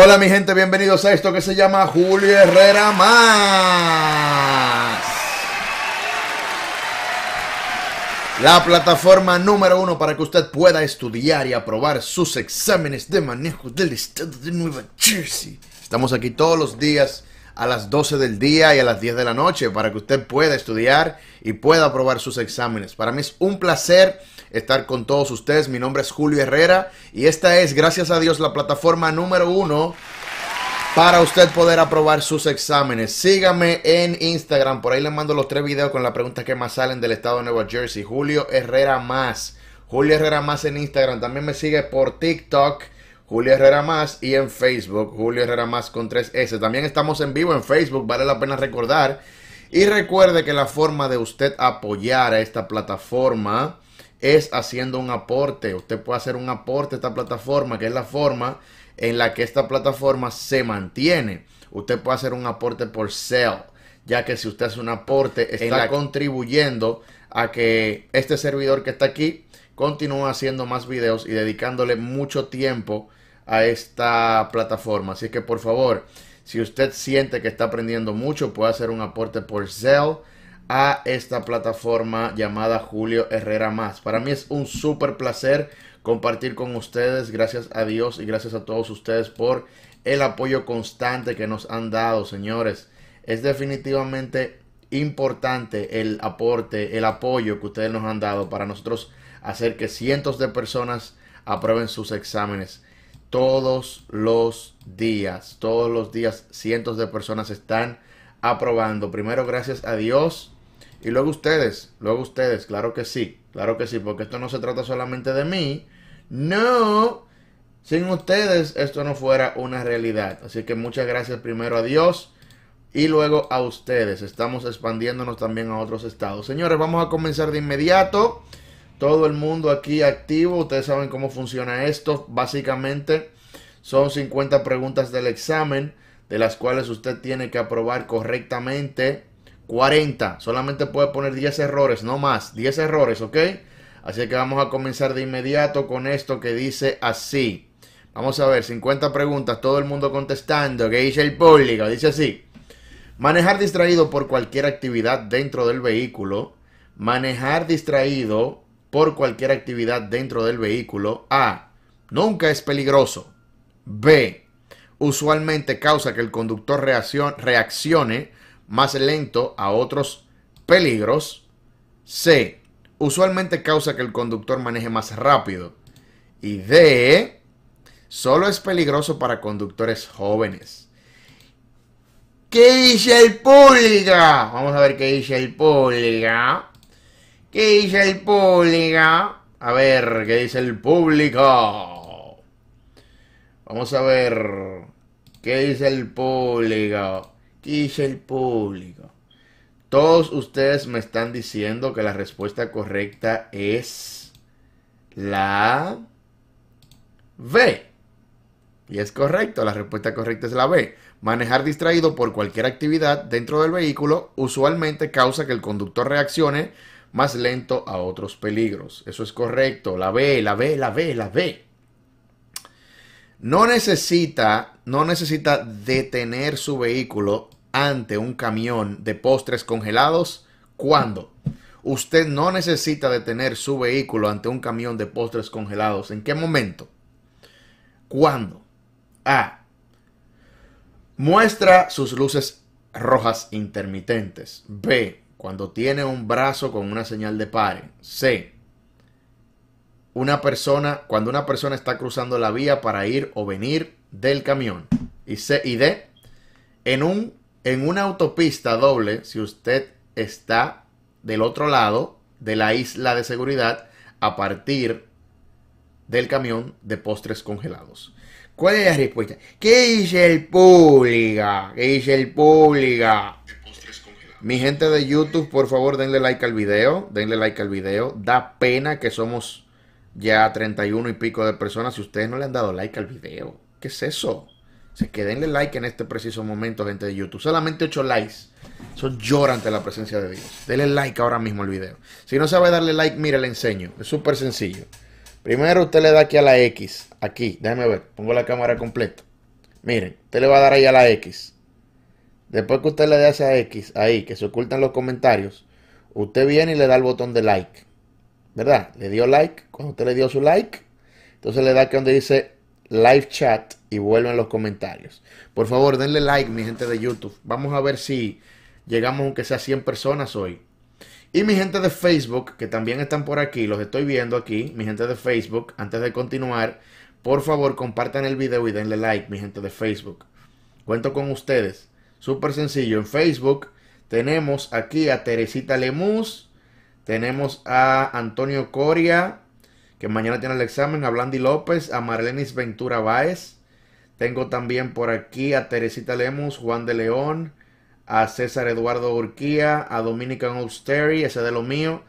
Hola mi gente, bienvenidos a esto que se llama Julio Herrera Más. La plataforma número uno para que usted pueda estudiar y aprobar sus exámenes de manejo del estado de Nueva Jersey. Estamos aquí todos los días a las 12 del día y a las 10 de la noche para que usted pueda estudiar y pueda aprobar sus exámenes. Para mí es un placer estar con todos ustedes. Mi nombre es Julio Herrera y esta es, gracias a Dios, la plataforma número uno para usted poder aprobar sus exámenes. Sígame en Instagram, por ahí le mando los tres videos con las preguntas que más salen del estado de Nueva Jersey. Julio Herrera más. Julio Herrera más en Instagram. También me sigue por TikTok. Julio Herrera Más y en Facebook, Julio Herrera Más con 3S. También estamos en vivo en Facebook, vale la pena recordar. Y recuerde que la forma de usted apoyar a esta plataforma es haciendo un aporte. Usted puede hacer un aporte a esta plataforma, que es la forma en la que esta plataforma se mantiene. Usted puede hacer un aporte por sell, ya que si usted hace un aporte, está contribuyendo a que este servidor que está aquí continúe haciendo más videos y dedicándole mucho tiempo a esta plataforma. Así que por favor, si usted siente que está aprendiendo mucho, puede hacer un aporte por sell a esta plataforma llamada Julio Herrera Más. Para mí es un súper placer compartir con ustedes. Gracias a Dios y gracias a todos ustedes por el apoyo constante que nos han dado, señores. Es definitivamente importante el aporte, el apoyo que ustedes nos han dado para nosotros hacer que cientos de personas aprueben sus exámenes. Todos los días, todos los días cientos de personas están aprobando. Primero, gracias a Dios y luego ustedes, luego ustedes, claro que sí, claro que sí, porque esto no se trata solamente de mí. No, sin ustedes esto no fuera una realidad. Así que muchas gracias primero a Dios y luego a ustedes. Estamos expandiéndonos también a otros estados. Señores, vamos a comenzar de inmediato. Todo el mundo aquí activo, ustedes saben cómo funciona esto. Básicamente son 50 preguntas del examen, de las cuales usted tiene que aprobar correctamente 40. Solamente puede poner 10 errores, no más. 10 errores, ¿ok? Así que vamos a comenzar de inmediato con esto que dice así. Vamos a ver, 50 preguntas, todo el mundo contestando. ¿Qué dice el público? Dice así. Manejar distraído por cualquier actividad dentro del vehículo. Manejar distraído por cualquier actividad dentro del vehículo. A. Nunca es peligroso. B. Usualmente causa que el conductor reaccione más lento a otros peligros. C. Usualmente causa que el conductor maneje más rápido. Y D. Solo es peligroso para conductores jóvenes. ¿Qué dice el público? Vamos a ver qué dice el público. ¿Qué dice el público? A ver, ¿qué dice el público? Vamos a ver. ¿Qué dice el público? dice el público? Todos ustedes me están diciendo que la respuesta correcta es la B. Y es correcto, la respuesta correcta es la B. Manejar distraído por cualquier actividad dentro del vehículo usualmente causa que el conductor reaccione más lento a otros peligros. Eso es correcto, la B, la B, la B, la B. No necesita, no necesita detener su vehículo ante un camión de postres congelados ¿Cuándo? usted no necesita detener su vehículo ante un camión de postres congelados. ¿En qué momento? ¿Cuándo? A. Muestra sus luces rojas intermitentes. B. Cuando tiene un brazo con una señal de pare. C. Una persona, cuando una persona está cruzando la vía para ir o venir del camión. Y C y D. En un en una autopista doble, si usted está del otro lado de la isla de seguridad a partir del camión de postres congelados. ¿Cuál es la respuesta? ¿Qué dice el público? ¿Qué dice el público? Mi gente de YouTube, por favor, denle like al video. Denle like al video. Da pena que somos ya 31 y pico de personas si ustedes no le han dado like al video. ¿Qué es eso? Así que denle like en este preciso momento, gente de YouTube. Solamente 8 likes. Eso llora ante la presencia de Dios. Denle like ahora mismo al video. Si no sabe darle like, mire, le enseño. Es súper sencillo. Primero usted le da aquí a la X. Aquí, déjeme ver. Pongo la cámara completa. Miren, usted le va a dar ahí a la X. Después que usted le dé esa X ahí, que se ocultan los comentarios, usted viene y le da el botón de like. ¿Verdad? Le dio like. Cuando usted le dio su like, entonces le da aquí donde dice live chat y vuelvan los comentarios. Por favor, denle like, mi gente de YouTube. Vamos a ver si llegamos aunque sea 100 personas hoy. Y mi gente de Facebook, que también están por aquí, los estoy viendo aquí, mi gente de Facebook, antes de continuar, por favor compartan el video y denle like, mi gente de Facebook. Cuento con ustedes. Súper sencillo. En Facebook tenemos aquí a Teresita Lemus, tenemos a Antonio Coria, que mañana tiene el examen, a Blandi López, a Marlenis Ventura Báez. Tengo también por aquí a Teresita Lemus, Juan de León, a César Eduardo Urquía, a Dominican Austeri, ese de lo mío.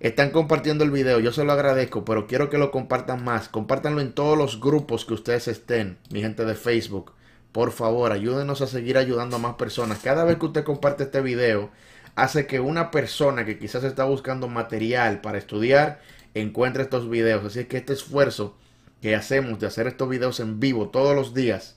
Están compartiendo el video, yo se lo agradezco, pero quiero que lo compartan más. Compártanlo en todos los grupos que ustedes estén, mi gente de Facebook. Por favor, ayúdenos a seguir ayudando a más personas. Cada vez que usted comparte este video, hace que una persona que quizás está buscando material para estudiar encuentra estos videos. Así que este esfuerzo que hacemos de hacer estos videos en vivo todos los días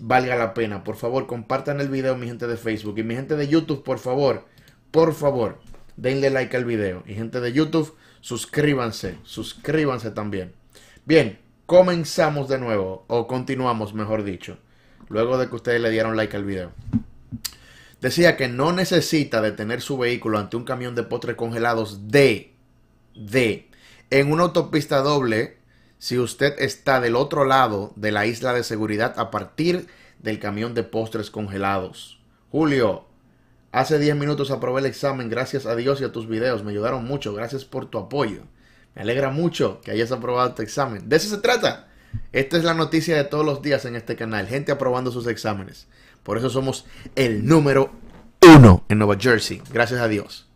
valga la pena. Por favor, compartan el video, mi gente de Facebook y mi gente de YouTube, por favor, por favor, denle like al video. Y gente de YouTube, suscríbanse, suscríbanse también. Bien, comenzamos de nuevo, o continuamos, mejor dicho, luego de que ustedes le dieron like al video. Decía que no necesita detener su vehículo ante un camión de postres congelados de, de en una autopista doble, si usted está del otro lado de la isla de seguridad a partir del camión de postres congelados. Julio, hace 10 minutos aprobé el examen, gracias a Dios y a tus videos, me ayudaron mucho, gracias por tu apoyo. Me alegra mucho que hayas aprobado tu este examen. De eso se trata. Esta es la noticia de todos los días en este canal, gente aprobando sus exámenes. Por eso somos el número uno en Nueva Jersey, gracias a Dios.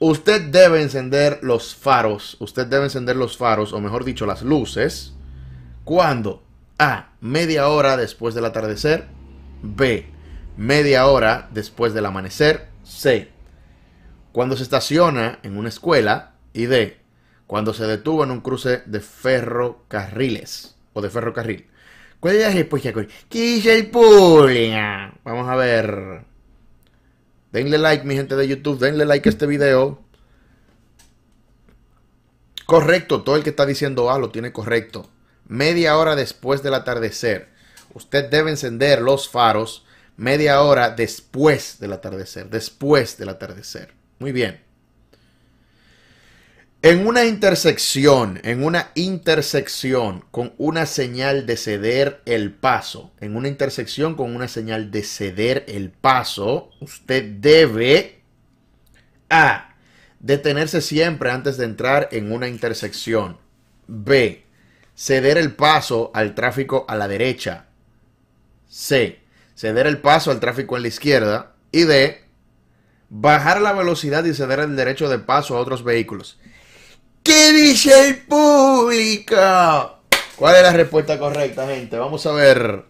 Usted debe encender los faros, usted debe encender los faros, o mejor dicho, las luces, cuando A, media hora después del atardecer, B, media hora después del amanecer, C, cuando se estaciona en una escuela, y D, cuando se detuvo en un cruce de ferrocarriles, o de ferrocarril. ¿Cuál es la respuesta? ¿Qué dice el público? Pues, Vamos a ver. Denle like, mi gente de YouTube, denle like a este video. Correcto, todo el que está diciendo A ah, lo tiene correcto. Media hora después del atardecer. Usted debe encender los faros media hora después del atardecer. Después del atardecer. Muy bien. En una intersección, en una intersección con una señal de ceder el paso, en una intersección con una señal de ceder el paso, usted debe A. Detenerse siempre antes de entrar en una intersección. B. Ceder el paso al tráfico a la derecha. C. Ceder el paso al tráfico en la izquierda. Y D. Bajar la velocidad y ceder el derecho de paso a otros vehículos. ¿Qué dice el público? ¿Cuál es la respuesta correcta, gente? Vamos a ver.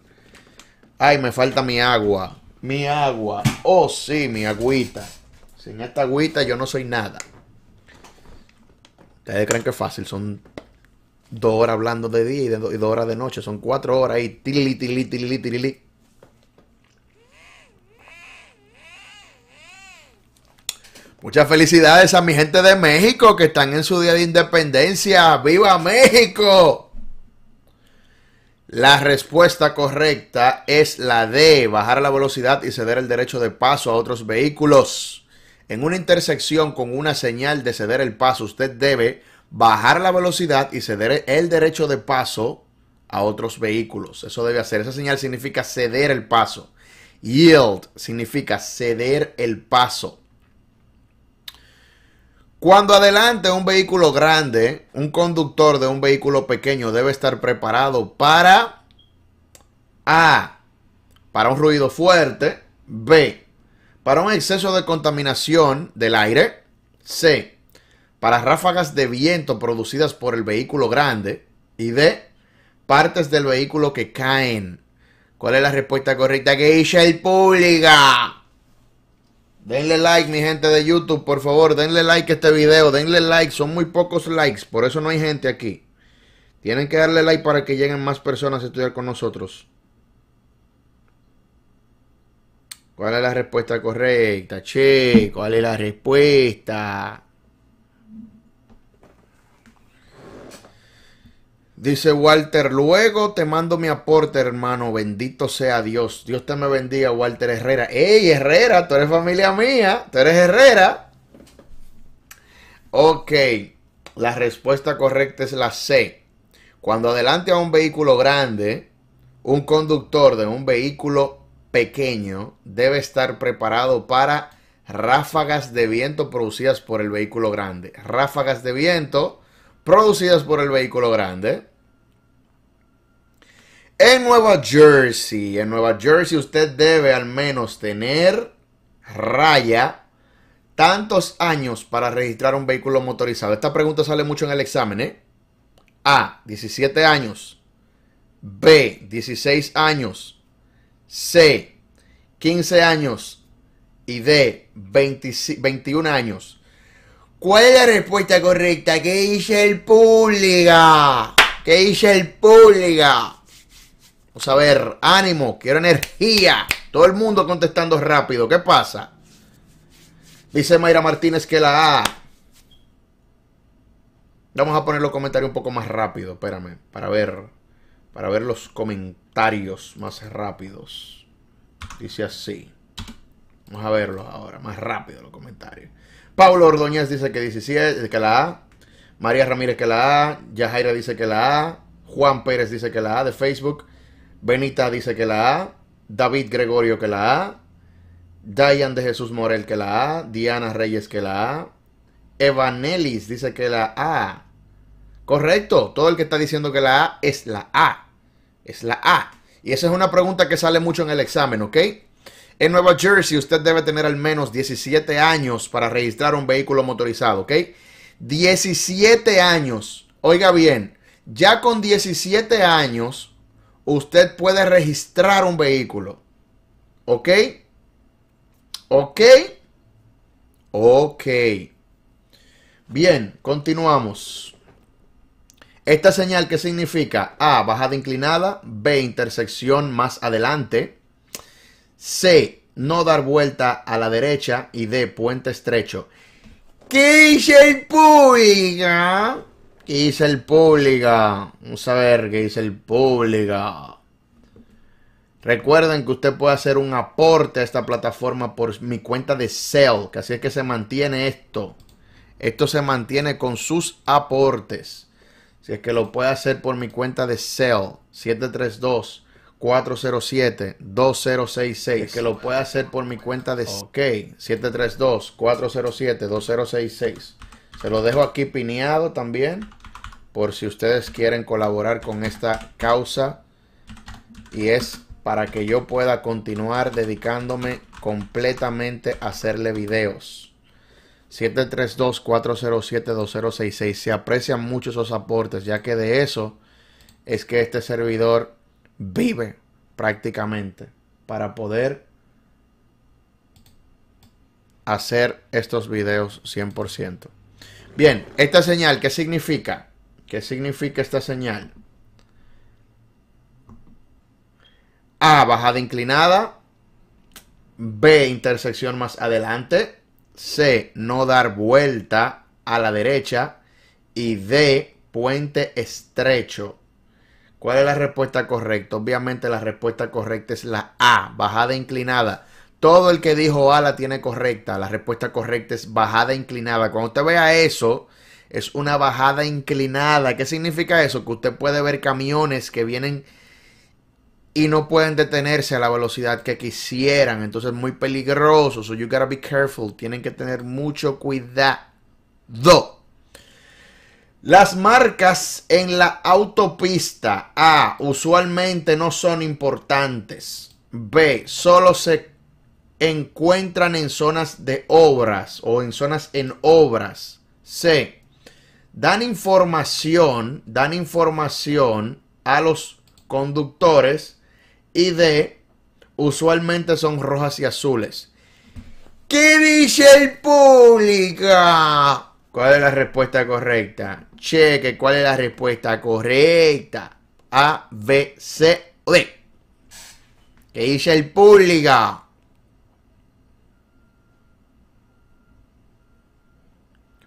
Ay, me falta mi agua. Mi agua. Oh, sí, mi agüita. Sin esta agüita yo no soy nada. Ustedes creen que es fácil. Son dos horas hablando de día y, dos horas de noche. Son cuatro horas ahí. tili tili Muchas felicidades a mi gente de México que están en su día de independencia. ¡Viva México! La respuesta correcta es la de bajar la velocidad y ceder el derecho de paso a otros vehículos. En una intersección con una señal de ceder el paso, usted debe bajar la velocidad y ceder el derecho de paso a otros vehículos. Eso debe hacer. Esa señal significa ceder el paso. Yield significa ceder el paso. Cuando adelante un vehículo grande, un conductor de un vehículo pequeño debe estar preparado para A. Para un ruido fuerte. B. Para un exceso de contaminación del aire. C. Para ráfagas de viento producidas por el vehículo grande. Y D. Partes del vehículo que caen. ¿Cuál es la respuesta correcta que dice el público? Denle like, mi gente de YouTube, por favor, denle like a este video, denle like, son muy pocos likes, por eso no hay gente aquí. Tienen que darle like para que lleguen más personas a estudiar con nosotros. ¿Cuál es la respuesta correcta, che? ¿Cuál es la respuesta? Dice Walter, luego te mando mi aporte, hermano. Bendito sea Dios. Dios te me bendiga, Walter Herrera. ¡Ey, Herrera! Tú eres familia mía. Tú eres Herrera. Ok. La respuesta correcta es la C. Cuando adelante a un vehículo grande, un conductor de un vehículo pequeño debe estar preparado para ráfagas de viento producidas por el vehículo grande. Ráfagas de viento producidas por el vehículo grande. En Nueva Jersey, en Nueva Jersey usted debe al menos tener raya tantos años para registrar un vehículo motorizado. Esta pregunta sale mucho en el examen, ¿eh? A, 17 años. B, 16 años. C, 15 años. Y D, 21 años. ¿Cuál es la respuesta correcta? ¿Qué dice el público? ¿Qué dice el público? Vamos a ver, ánimo, quiero energía. Todo el mundo contestando rápido. ¿Qué pasa? Dice Mayra Martínez que la A. Vamos a poner los comentarios un poco más rápido, espérame, para ver, para ver los comentarios más rápidos. Dice así. Vamos a verlos ahora, más rápido los comentarios. Paulo Ordoñez dice que que la A. María Ramírez que la A. Yajaira dice que la A. Juan Pérez dice que la A de Facebook. Benita dice que la A. David Gregorio que la A. Diane de Jesús Morel que la A. Diana Reyes que la A. Evanelis dice que la A. Correcto. Todo el que está diciendo que la A es la A. Es la A. Y esa es una pregunta que sale mucho en el examen, ¿ok? En Nueva Jersey usted debe tener al menos 17 años para registrar un vehículo motorizado, ¿ok? 17 años. Oiga bien, ya con 17 años usted puede registrar un vehículo. ¿Ok? ¿Ok? Ok. Bien, continuamos. Esta señal que significa A, bajada inclinada, B, intersección más adelante, C. No dar vuelta a la derecha. Y D. Puente estrecho. ¿Qué dice el pública? ¿Qué dice el pública? Vamos a ver qué dice el pública? Recuerden que usted puede hacer un aporte a esta plataforma por mi cuenta de Cell, que así es que se mantiene esto. Esto se mantiene con sus aportes. Si es que lo puede hacer por mi cuenta de Cell 732 407-2066, que lo puede hacer por mi cuenta de OK, 732-407-2066. Se lo dejo aquí pineado también, por si ustedes quieren colaborar con esta causa. Y es para que yo pueda continuar dedicándome completamente a hacerle videos. 732-407-2066. Se aprecian mucho esos aportes, ya que de eso es que este servidor vive prácticamente para poder hacer estos videos 100%. Bien, esta señal, ¿qué significa? ¿Qué significa esta señal? A, bajada inclinada. B, intersección más adelante. C, no dar vuelta a la derecha. Y D, puente estrecho ¿Cuál es la respuesta correcta? Obviamente la respuesta correcta es la A, bajada inclinada. Todo el que dijo A la tiene correcta. La respuesta correcta es bajada inclinada. Cuando usted vea eso, es una bajada inclinada. ¿Qué significa eso? Que usted puede ver camiones que vienen y no pueden detenerse a la velocidad que quisieran. Entonces es muy peligroso. So you gotta be careful. Tienen que tener mucho cuidado. Las marcas en la autopista A usualmente no son importantes. B solo se encuentran en zonas de obras o en zonas en obras. C dan información, dan información a los conductores y D, usualmente son rojas y azules. ¿Qué dice el público? ¿Cuál es la respuesta correcta? Cheque, ¿cuál es la respuesta correcta? A, B, C o D. ¿Qué dice el público?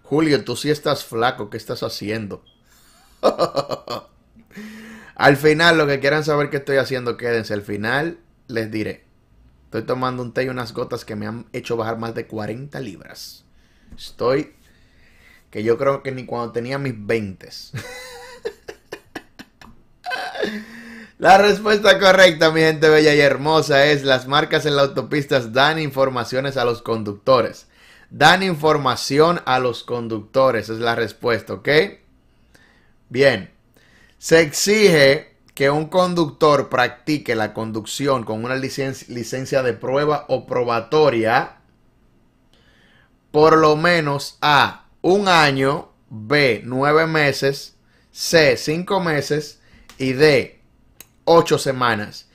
Julio, tú sí estás flaco, ¿qué estás haciendo? al final, lo que quieran saber qué estoy haciendo, quédense. Al final les diré. Estoy tomando un té y unas gotas que me han hecho bajar más de 40 libras. Estoy que yo creo que ni cuando tenía mis 20. la respuesta correcta, mi gente bella y hermosa, es las marcas en las autopistas dan informaciones a los conductores. Dan información a los conductores, es la respuesta, ¿ok? Bien, se exige que un conductor practique la conducción con una licencia de prueba o probatoria por lo menos a un año, B, nueve meses, C, cinco meses y D, ocho semanas.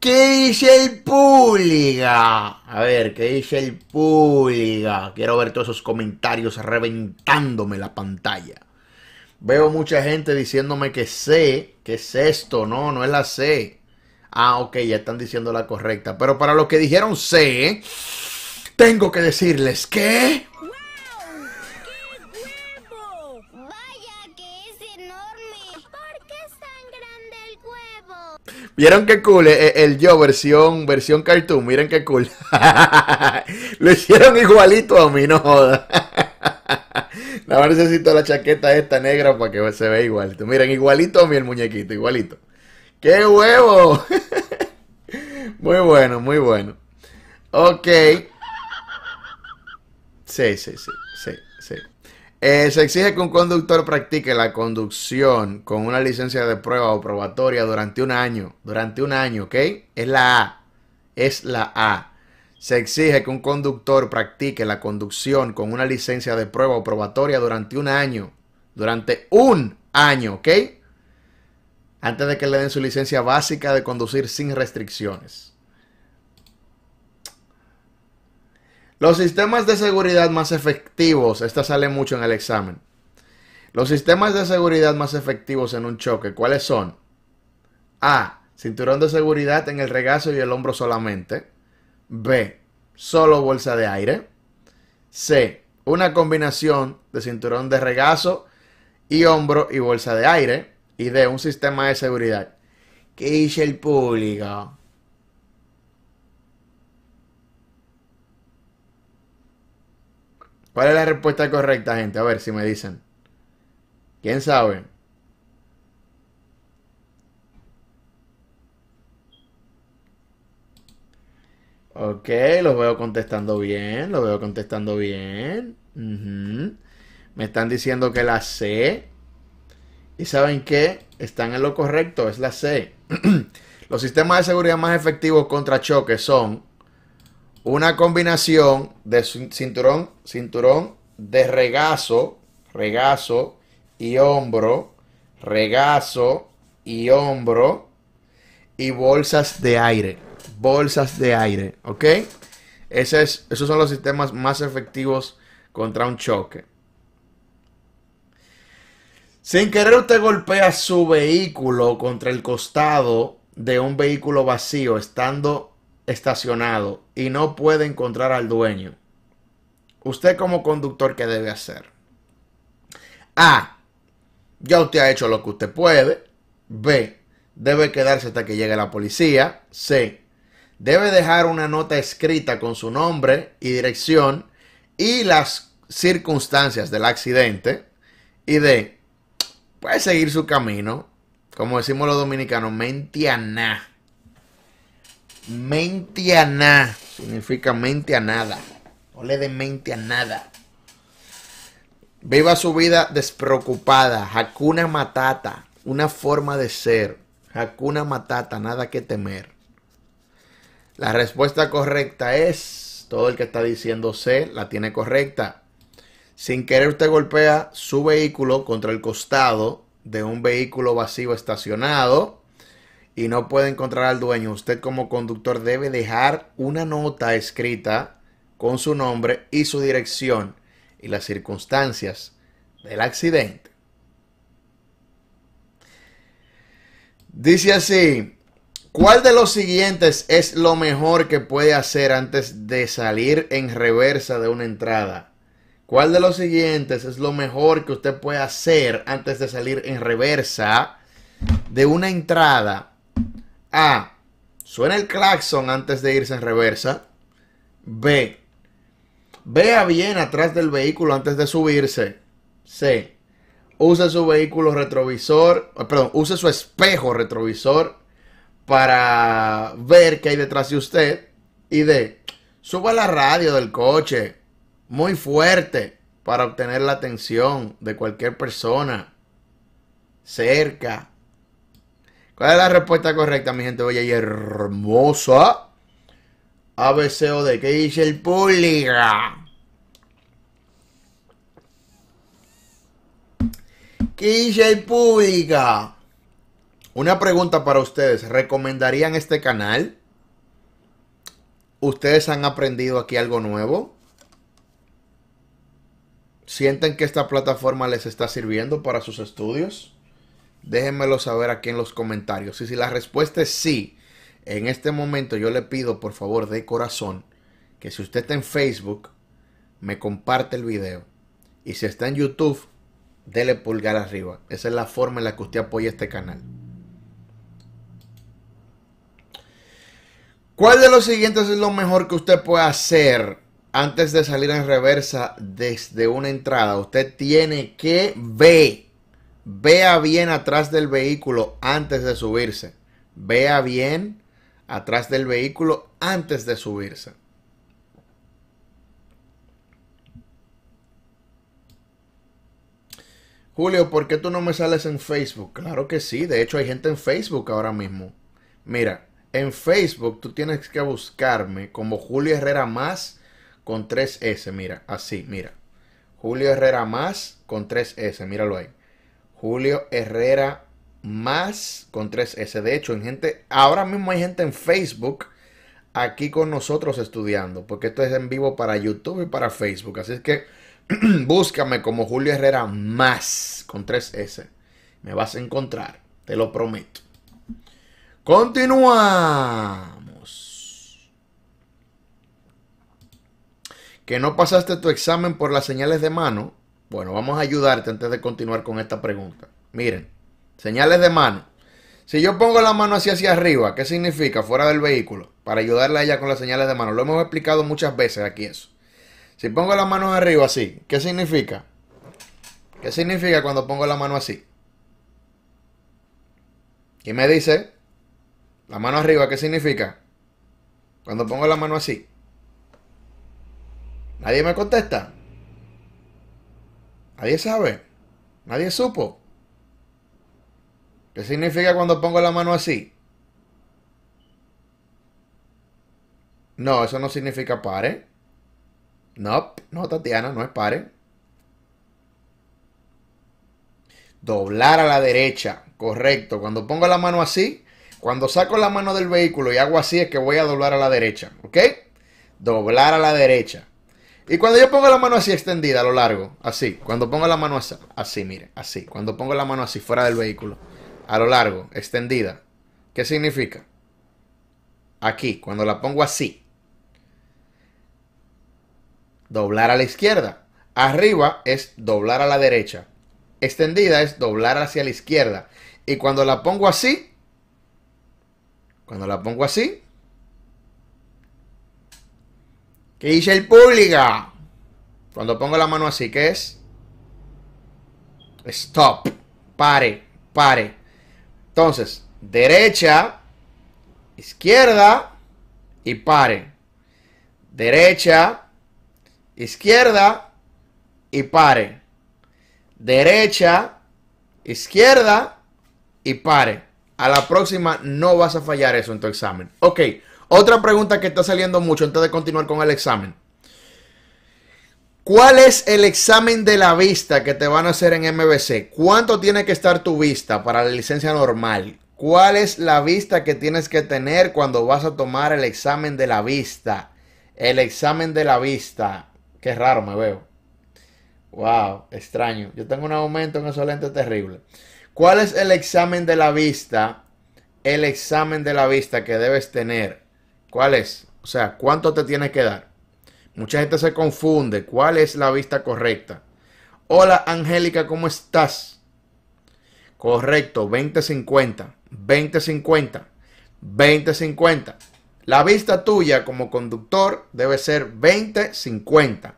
¿Qué dice el Púliga? A ver, ¿qué dice el Púliga? Quiero ver todos esos comentarios reventándome la pantalla. Veo mucha gente diciéndome que C, que es esto, no, no es la C. Ah, ok, ya están diciendo la correcta. Pero para los que dijeron C, tengo que decirles que... ¿Vieron qué cool? Eh, eh, el, yo versión, versión cartoon, miren qué cool. Lo hicieron igualito a mí, no joda. Nada más necesito la chaqueta esta negra para que se vea igualito. Miren, igualito a mí el muñequito, igualito. ¡Qué huevo! muy bueno, muy bueno. Ok. Sí, sí, sí. Eh, se exige que un conductor practique la conducción con una licencia de prueba o probatoria durante un año. Durante un año, ¿ok? Es la A. Es la A. Se exige que un conductor practique la conducción con una licencia de prueba o probatoria durante un año. Durante un año, ¿ok? Antes de que le den su licencia básica de conducir sin restricciones. Los sistemas de seguridad más efectivos, esta sale mucho en el examen. Los sistemas de seguridad más efectivos en un choque, ¿cuáles son? A. Cinturón de seguridad en el regazo y el hombro solamente. B. Solo bolsa de aire. C. Una combinación de cinturón de regazo y hombro y bolsa de aire. Y D. Un sistema de seguridad. ¿Qué dice el público? ¿Cuál es la respuesta correcta, gente? A ver si me dicen. ¿Quién sabe? Ok, los veo contestando bien, los veo contestando bien. Me están diciendo que la C. ¿Y saben qué? Están en lo correcto, es la C. los sistemas de seguridad más efectivos contra choques son una combinación de cinturón, cinturón de regazo, regazo y hombro, regazo y hombro y bolsas de aire, bolsas de aire, ¿ok? Ese esos son los sistemas más efectivos contra un choque. Sin querer usted golpea su vehículo contra el costado de un vehículo vacío, estando estacionado y no puede encontrar al dueño, usted como conductor, ¿qué debe hacer? A. Ya usted ha hecho lo que usted puede. B. Debe quedarse hasta que llegue la policía. C. Debe dejar una nota escrita con su nombre y dirección y las circunstancias del accidente. Y D. Puede seguir su camino. Como decimos los dominicanos, mentiana. Mente a nada, Significa mente a nada. No le dé mente a nada. Viva su vida despreocupada. Hakuna Matata. Una forma de ser. Hakuna Matata. Nada que temer. La respuesta correcta es, todo el que está diciendo C la tiene correcta. Sin querer usted golpea su vehículo contra el costado de un vehículo vacío estacionado y no puede encontrar al dueño, usted como conductor debe dejar una nota escrita con su nombre y su dirección y las circunstancias del accidente. Dice así, ¿cuál de los siguientes es lo mejor que puede hacer antes de salir en reversa de una entrada? ¿Cuál de los siguientes es lo mejor que usted puede hacer antes de salir en reversa de una entrada? A. Suena el claxon antes de irse en reversa. B. Vea bien atrás del vehículo antes de subirse. C. Use su vehículo retrovisor, ah, perdón, use su espejo retrovisor para ver qué hay detrás de usted. Y D. Suba la radio del coche muy fuerte para obtener la atención de cualquier persona cerca ¿Cuál es la respuesta correcta, mi gente bella y hermosa? A, B, C, o, D. ¿Qué dice el público? ¿Qué dice el Una pregunta para ustedes. ¿Recomendarían este canal? ¿Ustedes han aprendido aquí algo nuevo? ¿Sienten que esta plataforma les está sirviendo para sus estudios? déjenmelo saber aquí en los comentarios. Y si la respuesta es sí, en este momento yo le pido por favor de corazón que si usted está en Facebook, me comparte el video. Y si está en YouTube, dele pulgar arriba. Esa es la forma en la que usted apoya este canal. ¿Cuál de los siguientes es lo mejor que usted puede hacer antes de salir en reversa desde una entrada? Usted tiene que ver Vea bien atrás del vehículo antes de subirse. Vea bien atrás del vehículo antes de subirse. Julio, ¿por qué tú no me sales en Facebook? Claro que sí, de hecho hay gente en Facebook ahora mismo. Mira, en Facebook tú tienes que buscarme como Julio Herrera Más con 3S, mira, así, mira. Julio Herrera Más con 3S, míralo ahí. Julio Herrera más con 3S. De hecho, en gente, ahora mismo hay gente en Facebook aquí con nosotros estudiando, porque esto es en vivo para YouTube y para Facebook. Así es que búscame como Julio Herrera más con 3S. Me vas a encontrar, te lo prometo. Continuamos. Que no pasaste tu examen por las señales de mano bueno, vamos a ayudarte antes de continuar con esta pregunta. Miren, señales de mano. Si yo pongo la mano así, hacia arriba, ¿qué significa fuera del vehículo? Para ayudarle a ella con las señales de mano. Lo hemos explicado muchas veces aquí eso. Si pongo la mano arriba así, ¿qué significa? ¿Qué significa cuando pongo la mano así? Y me dice, la mano arriba, ¿qué significa? Cuando pongo la mano así. Nadie me contesta. Nadie sabe. Nadie supo. ¿Qué significa cuando pongo la mano así? No, eso no significa pare. No, no, Tatiana, no es pare. Doblar a la derecha, correcto. Cuando pongo la mano así, cuando saco la mano del vehículo y hago así, es que voy a doblar a la derecha, ¿ok? Doblar a la derecha. Y cuando yo pongo la mano así extendida a lo largo, así, cuando pongo la mano así, así, mire, así, cuando pongo la mano así fuera del vehículo, a lo largo, extendida, ¿qué significa? Aquí, cuando la pongo así, doblar a la izquierda. Arriba es doblar a la derecha. Extendida es doblar hacia la izquierda. Y cuando la pongo así, cuando la pongo así, y dice el público? Cuando pongo la mano así, ¿qué es? Stop. Pare, pare. Entonces, derecha, izquierda y pare. Derecha, izquierda y pare. Derecha, izquierda y pare. A la próxima no vas a fallar eso en tu examen. Ok. Otra pregunta que está saliendo mucho antes de continuar con el examen. ¿Cuál es el examen de la vista que te van a hacer en MBC? ¿Cuánto tiene que estar tu vista para la licencia normal? ¿Cuál es la vista que tienes que tener cuando vas a tomar el examen de la vista? El examen de la vista. Qué raro me veo. Wow, extraño. Yo tengo un aumento en esos lente terrible. ¿Cuál es el examen de la vista? El examen de la vista que debes tener ¿Cuál es? O sea, ¿cuánto te tiene que dar? Mucha gente se confunde. ¿Cuál es la vista correcta? Hola Angélica, ¿cómo estás? Correcto, 20.50. 20.50. 20.50. La vista tuya como conductor debe ser 20.50.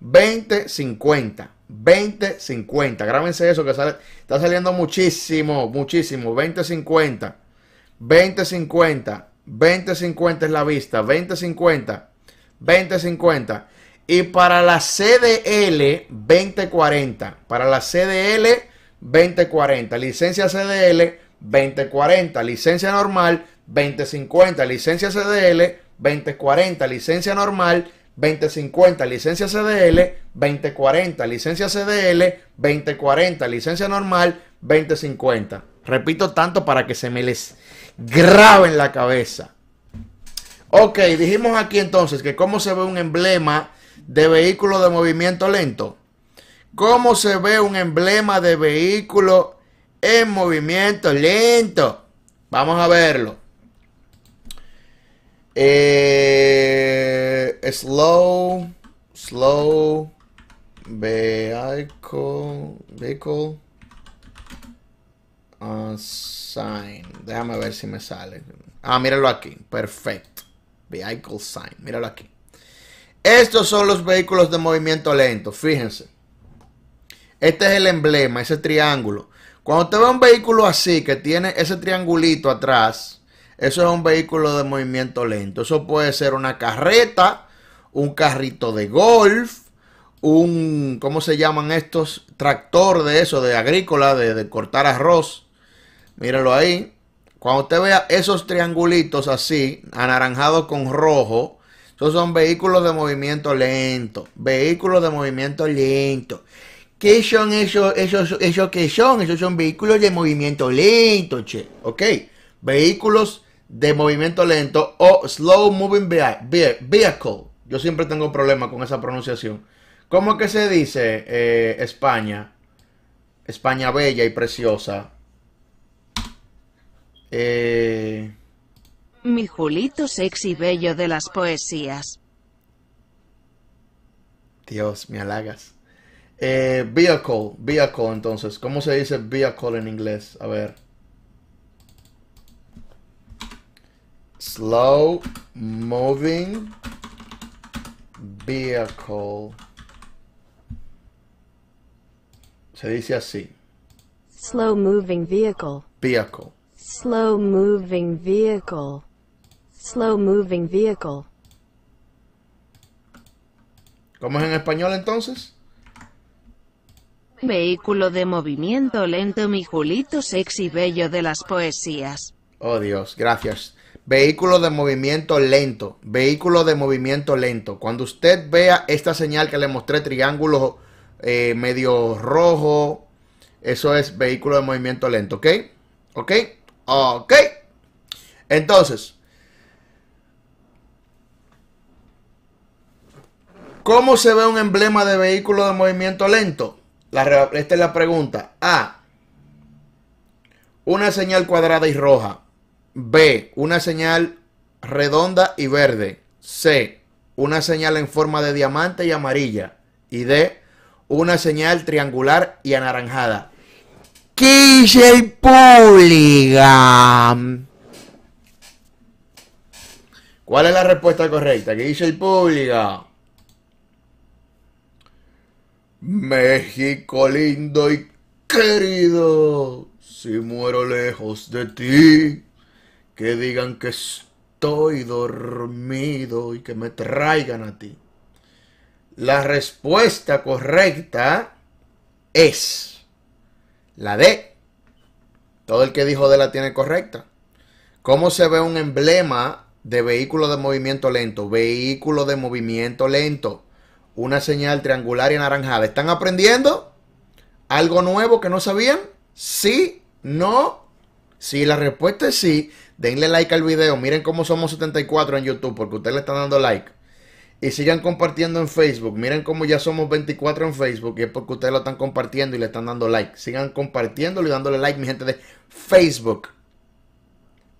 20.50. 20.50. 50 Grábense eso que sale, está saliendo muchísimo, muchísimo, 20.50. 50 2050 es la vista, 2050, 2050. Y para la CDL 2040, para la CDL 2040, licencia CDL 2040, licencia normal 2050, licencia CDL 2040, licencia normal 2050, licencia CDL 2040, licencia CDL 2040, licencia normal 2050. Repito tanto para que se me les grave en la cabeza. Ok, dijimos aquí entonces que cómo se ve un emblema de vehículo de movimiento lento. ¿Cómo se ve un emblema de vehículo en movimiento lento? Vamos a verlo. Eh, slow, slow, vehicle, vehicle, as uh, Déjame ver si me sale. Ah, míralo aquí. Perfecto. Vehicle sign. Míralo aquí. Estos son los vehículos de movimiento lento. Fíjense. Este es el emblema, ese triángulo. Cuando usted ve un vehículo así, que tiene ese triangulito atrás, eso es un vehículo de movimiento lento. Eso puede ser una carreta, un carrito de golf, un, ¿cómo se llaman estos? Tractor de eso, de agrícola, de, de cortar arroz. Míralo ahí. Cuando usted vea esos triangulitos así, anaranjados con rojo, esos son vehículos de movimiento lento. Vehículos de movimiento lento. ¿Qué son esos, esos, esos que son? Esos son vehículos de movimiento lento, che. ¿Ok? Vehículos de movimiento lento o slow moving vehicle. Yo siempre tengo problemas con esa pronunciación. ¿Cómo que se dice eh, España? España bella y preciosa. Eh, Mi Julito sexy bello de las poesías. Dios, me halagas. Eh, vehicle, vehicle entonces. ¿Cómo se dice vehicle en inglés? A ver. Slow moving vehicle. Se dice así. Slow moving vehicle. Vehicle slow moving vehicle slow moving vehicle ¿Cómo es en español entonces? Vehículo de movimiento lento, mi Julito sexy bello de las poesías. Oh Dios, gracias. Vehículo de movimiento lento. Vehículo de movimiento lento. Cuando usted vea esta señal que le mostré, triángulo eh, medio rojo, eso es vehículo de movimiento lento, ¿ok? ¿Ok? Ok. Entonces, ¿cómo se ve un emblema de vehículo de movimiento lento? La, esta es la pregunta. A. Una señal cuadrada y roja. B. Una señal redonda y verde. C. Una señal en forma de diamante y amarilla. Y D. Una señal triangular y anaranjada. ¿Qué dice el Pública? ¿Cuál es la respuesta correcta? ¿Qué dice el público? México lindo y querido, si muero lejos de ti, que digan que estoy dormido y que me traigan a ti. La respuesta correcta es... La D. Todo el que dijo D la tiene correcta. ¿Cómo se ve un emblema de vehículo de movimiento lento? Vehículo de movimiento lento. Una señal triangular y anaranjada. ¿Están aprendiendo? ¿Algo nuevo que no sabían? Sí, no. Si la respuesta es sí, denle like al video. Miren cómo somos 74 en YouTube porque ustedes le están dando like y sigan compartiendo en Facebook. Miren cómo ya somos 24 en Facebook. Y es porque ustedes lo están compartiendo y le están dando like. Sigan compartiéndolo y dándole like, mi gente de Facebook.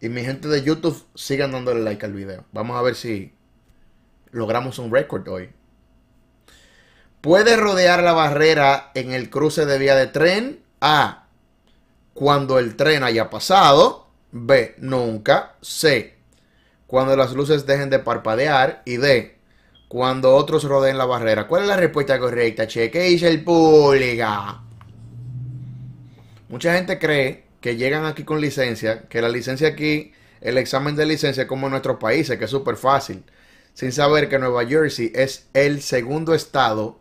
Y mi gente de YouTube, sigan dándole like al video. Vamos a ver si logramos un récord hoy. Puede rodear la barrera en el cruce de vía de tren. A. Cuando el tren haya pasado. B. Nunca. C. Cuando las luces dejen de parpadear. Y D cuando otros rodeen la barrera. ¿Cuál es la respuesta correcta, Che? ¿Qué dice el público? Mucha gente cree que llegan aquí con licencia, que la licencia aquí, el examen de licencia es como en nuestros países, que es súper fácil, sin saber que Nueva Jersey es el segundo estado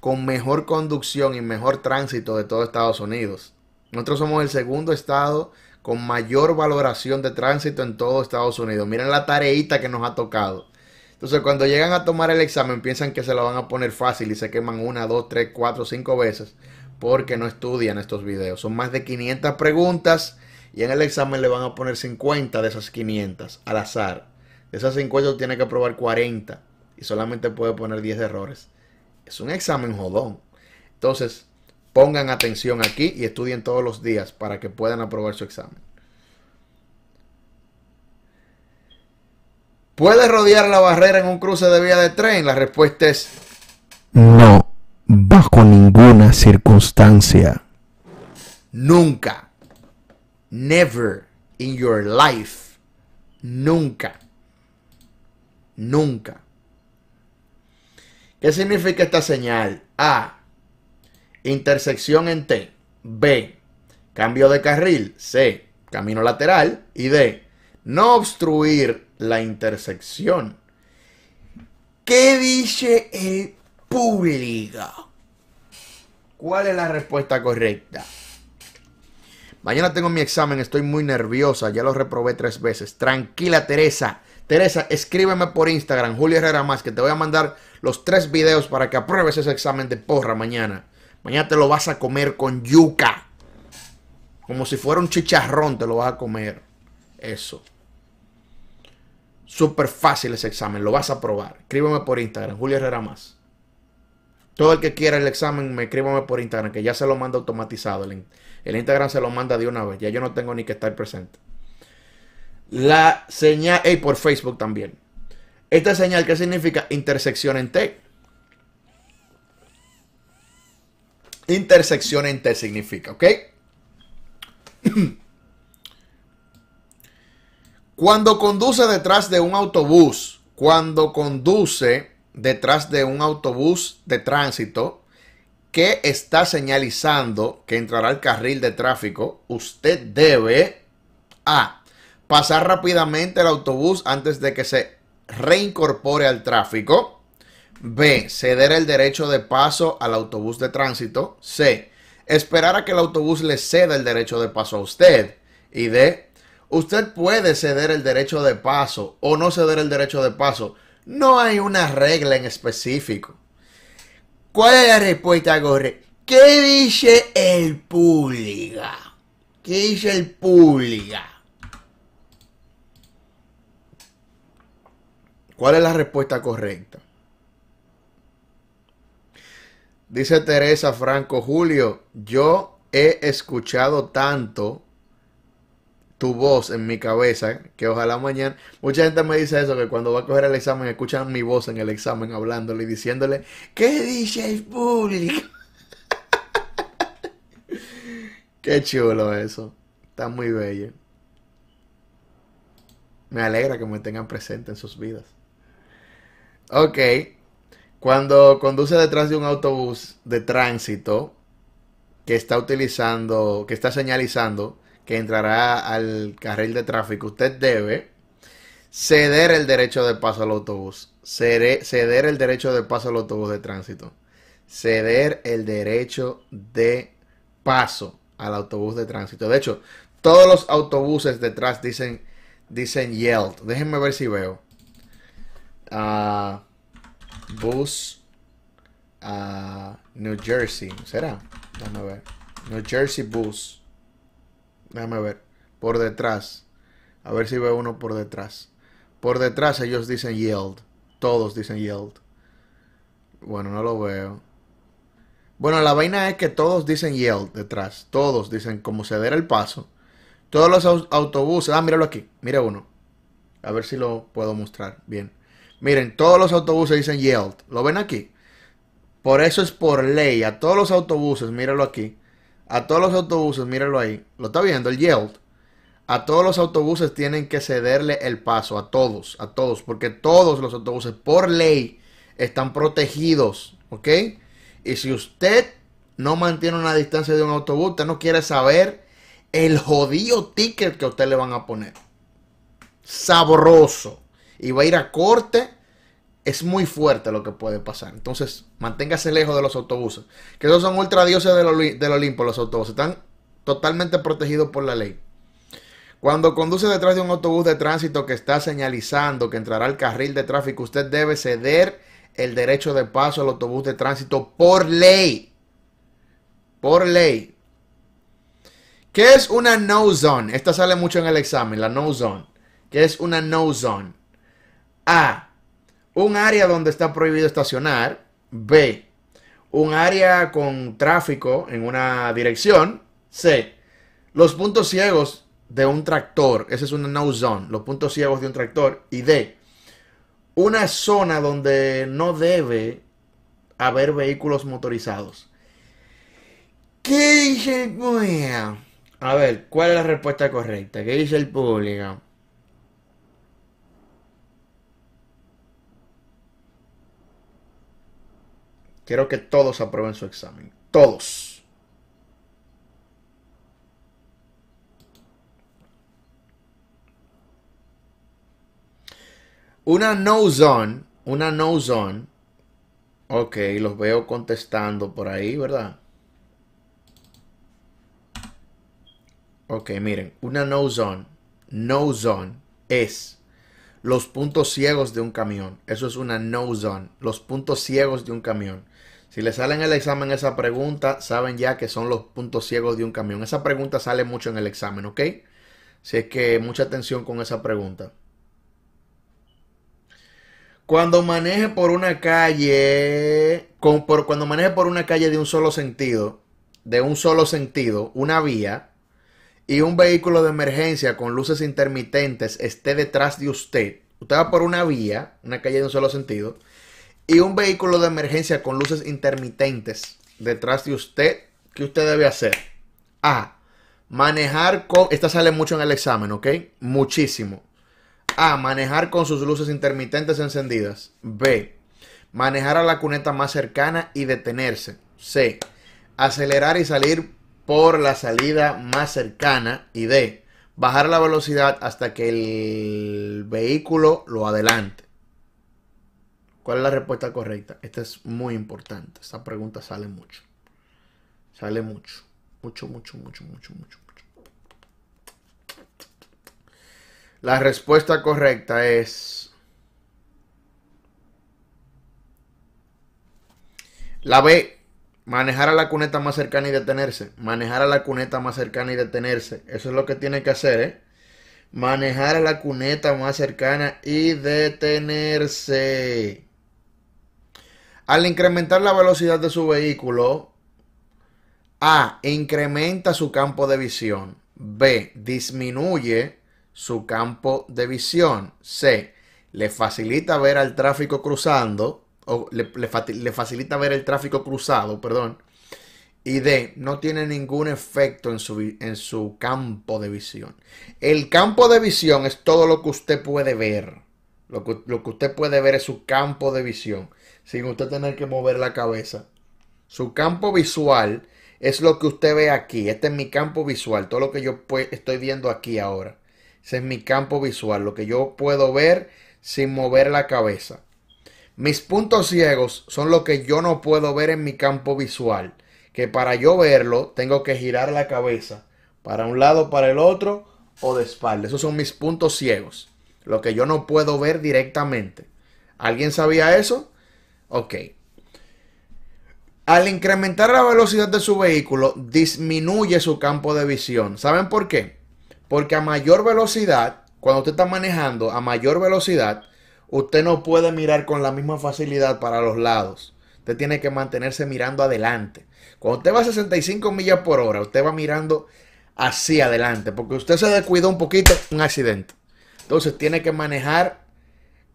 con mejor conducción y mejor tránsito de todo Estados Unidos. Nosotros somos el segundo estado con mayor valoración de tránsito en todo Estados Unidos. Miren la tareita que nos ha tocado. Entonces, cuando llegan a tomar el examen, piensan que se lo van a poner fácil y se queman una, dos, tres, cuatro, cinco veces porque no estudian estos videos. Son más de 500 preguntas y en el examen le van a poner 50 de esas 500 al azar. De esas 50 tiene que aprobar 40 y solamente puede poner 10 errores. Es un examen jodón. Entonces, pongan atención aquí y estudien todos los días para que puedan aprobar su examen. ¿Puede rodear la barrera en un cruce de vía de tren? La respuesta es no, bajo ninguna circunstancia. Nunca. Never in your life. Nunca. Nunca. ¿Qué significa esta señal? A. Intersección en T. B. Cambio de carril. C. Camino lateral. Y D no obstruir la intersección. ¿Qué dice el público? ¿Cuál es la respuesta correcta? Mañana tengo mi examen, estoy muy nerviosa, ya lo reprobé tres veces. Tranquila, Teresa. Teresa, escríbeme por Instagram, Julio Herrera Más, que te voy a mandar los tres videos para que apruebes ese examen de porra mañana. Mañana te lo vas a comer con yuca. Como si fuera un chicharrón, te lo vas a comer. Eso. Súper fácil ese examen, lo vas a probar. Escríbeme por Instagram, Julio Herrera Más. Todo el que quiera el examen, me escríbame por Instagram, que ya se lo manda automatizado. El, el, Instagram se lo manda de una vez, ya yo no tengo ni que estar presente. La señal, y por Facebook también. Esta señal, ¿qué significa? Intersección en T. Intersección en T significa, ¿ok? Cuando conduce detrás de un autobús, cuando conduce detrás de un autobús de tránsito que está señalizando que entrará al carril de tráfico, usted debe A. Pasar rápidamente el autobús antes de que se reincorpore al tráfico. B. Ceder el derecho de paso al autobús de tránsito. C. Esperar a que el autobús le ceda el derecho de paso a usted. Y D Usted puede ceder el derecho de paso o no ceder el derecho de paso. No hay una regla en específico. ¿Cuál es la respuesta correcta? ¿Qué dice el público? ¿Qué dice el público? ¿Cuál es la respuesta correcta? Dice Teresa Franco Julio, yo he escuchado tanto tu voz en mi cabeza, que ojalá mañana, mucha gente me dice eso, que cuando va a coger el examen escuchan mi voz en el examen hablándole y diciéndole, ¿qué dice el público? Qué chulo eso, está muy bello. Me alegra que me tengan presente en sus vidas. Ok, cuando conduce detrás de un autobús de tránsito que está utilizando, que está señalizando, que entrará al carril de tráfico. Usted debe ceder el derecho de paso al autobús, ceder el derecho de paso al autobús de tránsito, ceder el derecho de paso al autobús de tránsito. De hecho, todos los autobuses detrás dicen, dicen Déjenme ver si veo. Ah, bus a ah, New Jersey. ¿Será? Déjame ver. New Jersey Bus. Déjame ver. Por detrás. A ver si veo uno por detrás. Por detrás ellos dicen yield. Todos dicen yield. Bueno, no lo veo. Bueno, la vaina es que todos dicen yield detrás. Todos dicen como ceder el paso. Todos los autobuses. Ah, míralo aquí. mire uno. A ver si lo puedo mostrar bien. Miren, todos los autobuses dicen yield. ¿Lo ven aquí? Por eso es por ley. A todos los autobuses, míralo aquí a todos los autobuses, míralo ahí, lo está viendo, el yield. A todos los autobuses tienen que cederle el paso, a todos, a todos, porque todos los autobuses por ley están protegidos, ¿ok? Y si usted no mantiene una distancia de un autobús, usted no quiere saber el jodido ticket que a usted le van a poner. Sabroso. Y va a ir a corte es muy fuerte lo que puede pasar. Entonces, manténgase lejos de los autobuses. Que esos son ultradioses del, del Olimpo, los autobuses. Están totalmente protegidos por la ley. Cuando conduce detrás de un autobús de tránsito que está señalizando que entrará al carril de tráfico, usted debe ceder el derecho de paso al autobús de tránsito por ley. Por ley. ¿Qué es una no zone? Esta sale mucho en el examen, la no zone. ¿Qué es una no zone? A un área donde está prohibido estacionar, B, un área con tráfico en una dirección, C, los puntos ciegos de un tractor, ese es una no zone, los puntos ciegos de un tractor, y D, una zona donde no debe haber vehículos motorizados. ¿Qué dice el público? A ver, ¿cuál es la respuesta correcta? ¿Qué dice el público? Quiero que todos aprueben su examen. Todos. Una no zone, una no zone. Ok, los veo contestando por ahí, ¿verdad? Ok, miren, una no zone, no zone es los puntos ciegos de un camión. Eso es una no zone, los puntos ciegos de un camión. Si le sale en el examen esa pregunta, saben ya que son los puntos ciegos de un camión. Esa pregunta sale mucho en el examen, ¿ok? Así es que mucha atención con esa pregunta. Cuando maneje por una calle, por, cuando maneje por una calle de un solo sentido, de un solo sentido, una vía, y un vehículo de emergencia con luces intermitentes esté detrás de usted, usted va por una vía, una calle de un solo sentido, y un vehículo de emergencia con luces intermitentes detrás de usted, ¿qué usted debe hacer? A. Manejar con... Esta sale mucho en el examen, ¿ok? Muchísimo. A. Manejar con sus luces intermitentes encendidas. B. Manejar a la cuneta más cercana y detenerse. C. Acelerar y salir por la salida más cercana. Y D. Bajar la velocidad hasta que el vehículo lo adelante. ¿Cuál es la respuesta correcta? Esta es muy importante. Esta pregunta sale mucho. Sale mucho. Mucho, mucho, mucho, mucho, mucho, mucho. La respuesta correcta es... La B, manejar a la cuneta más cercana y detenerse. Manejar a la cuneta más cercana y detenerse. Eso es lo que tiene que hacer, ¿eh? Manejar a la cuneta más cercana y detenerse. Al incrementar la velocidad de su vehículo, A. Incrementa su campo de visión. B. Disminuye su campo de visión. C. Le facilita ver al tráfico cruzando. O le, facilita ver el tráfico cruzado, perdón. Y D, no tiene ningún efecto en su, en su, campo de visión. El campo de visión es todo lo que usted puede ver. lo que usted puede ver es su campo de visión sin usted tener que mover la cabeza. Su campo visual es lo que usted ve aquí. Este es mi campo visual, todo lo que yo estoy viendo aquí ahora. Ese es mi campo visual, lo que yo puedo ver sin mover la cabeza. Mis puntos ciegos son lo que yo no puedo ver en mi campo visual, que para yo verlo tengo que girar la cabeza para un lado, para el otro o de espalda. Esos son mis puntos ciegos, lo que yo no puedo ver directamente. ¿Alguien sabía eso? Ok. Al incrementar la velocidad de su vehículo, disminuye su campo de visión. ¿Saben por qué? Porque a mayor velocidad, cuando usted está manejando a mayor velocidad, usted no puede mirar con la misma facilidad para los lados. Usted tiene que mantenerse mirando adelante. Cuando usted va a 65 millas por hora, usted va mirando hacia adelante, porque usted se descuidó un poquito, un accidente. Entonces tiene que manejar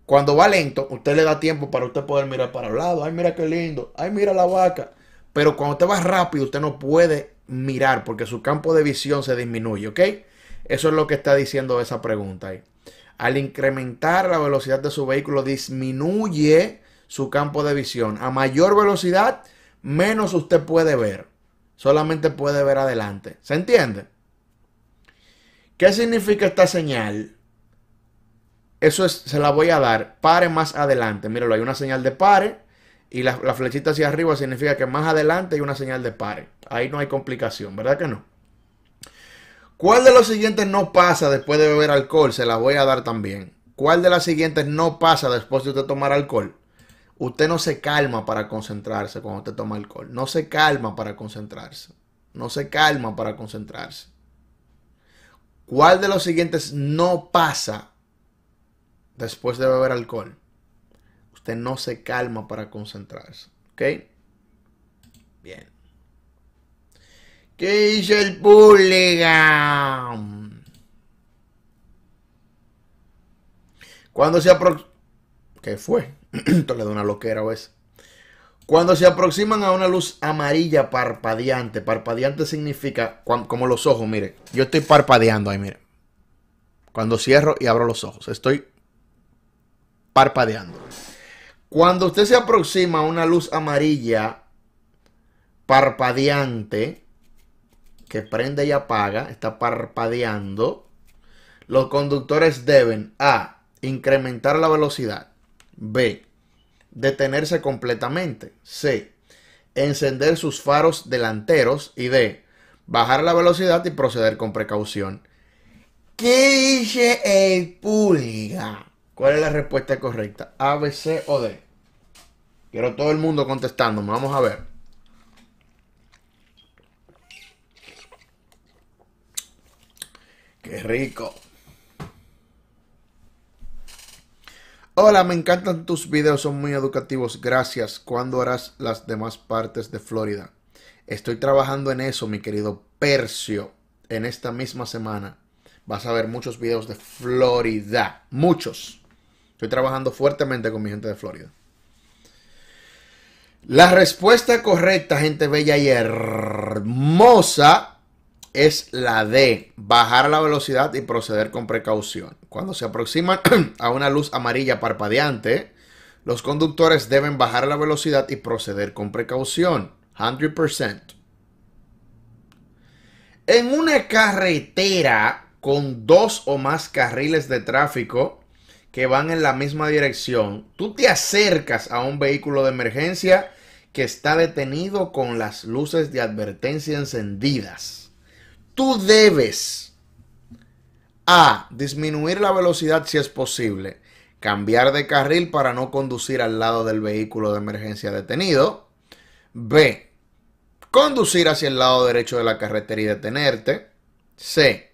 cuando va lento, usted le da tiempo para usted poder mirar para el lado. Ay, mira qué lindo. Ay, mira la vaca. Pero cuando usted va rápido, usted no puede mirar porque su campo de visión se disminuye, ¿ok? Eso es lo que está diciendo esa pregunta ahí. Al incrementar la velocidad de su vehículo, disminuye su campo de visión. A mayor velocidad, menos usted puede ver. Solamente puede ver adelante. ¿Se entiende? ¿Qué significa esta señal? Eso es, se la voy a dar. Pare más adelante. Míralo, hay una señal de pare. Y la, flechita hacia arriba significa que más adelante hay una señal de pare. Ahí no hay complicación, ¿verdad que no? ¿Cuál de los siguientes no pasa después de beber alcohol? Se la voy a dar también. ¿Cuál de las siguientes no pasa después de usted tomar alcohol? Usted no se calma para concentrarse cuando usted toma alcohol. No se calma para concentrarse. No se calma para concentrarse. ¿Cuál de los siguientes no pasa después de beber alcohol, usted no se calma para concentrarse. ¿Ok? Bien. ¿Qué hizo el público? Cuando se aproxima... ¿Qué fue? Esto le da una loquera o veces. Cuando se aproximan a una luz amarilla parpadeante, parpadeante significa como los ojos, mire, yo estoy parpadeando ahí, mire. Cuando cierro y abro los ojos, estoy parpadeando. Cuando usted se aproxima a una luz amarilla parpadeante, que prende y apaga, está parpadeando, los conductores deben A. Incrementar la velocidad. B. Detenerse completamente. C. Encender sus faros delanteros. Y D. Bajar la velocidad y proceder con precaución. ¿Qué dice el pulga? ¿Cuál es la respuesta correcta? A, B, C o D. Quiero todo el mundo contestándome. Vamos a ver. Qué rico. Hola, me encantan tus videos, son muy educativos. Gracias. ¿Cuándo harás las demás partes de Florida? Estoy trabajando en eso, mi querido Percio. En esta misma semana vas a ver muchos videos de Florida. Muchos. Estoy trabajando fuertemente con mi gente de Florida. La respuesta correcta, gente bella y hermosa, es la de bajar la velocidad y proceder con precaución. Cuando se aproxima a una luz amarilla parpadeante, los conductores deben bajar la velocidad y proceder con precaución. 100%. En una carretera con dos o más carriles de tráfico, que van en la misma dirección, tú te acercas a un vehículo de emergencia que está detenido con las luces de advertencia encendidas. Tú debes a disminuir la velocidad si es posible, cambiar de carril para no conducir al lado del vehículo de emergencia detenido. B. Conducir hacia el lado derecho de la carretera y detenerte. C.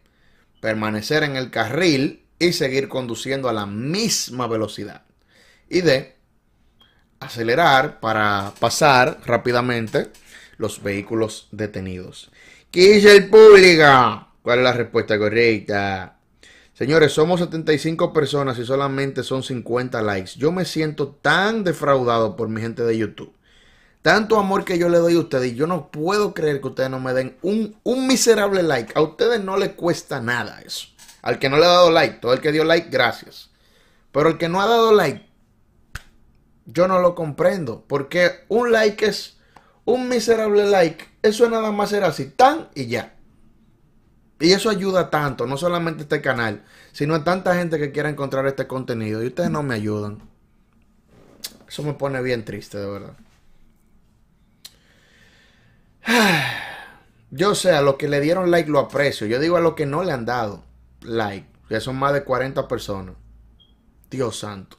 Permanecer en el carril y seguir conduciendo a la misma velocidad. Y de acelerar para pasar rápidamente los vehículos detenidos. ¿Qué es el público? ¿Cuál es la respuesta correcta? Señores, somos 75 personas y solamente son 50 likes. Yo me siento tan defraudado por mi gente de YouTube. Tanto amor que yo le doy a ustedes y yo no puedo creer que ustedes no me den un, un miserable like. A ustedes no les cuesta nada eso. Al que no le ha dado like, todo el que dio like, gracias. Pero el que no ha dado like, yo no lo comprendo. Porque un like es un miserable like. Eso nada más era así, tan y ya. Y eso ayuda tanto, no solamente este canal, sino a tanta gente que quiera encontrar este contenido. Y ustedes no me ayudan. Eso me pone bien triste, de verdad. Yo sé, a los que le dieron like lo aprecio. Yo digo a los que no le han dado. Ya que son más de 40 personas. Dios santo.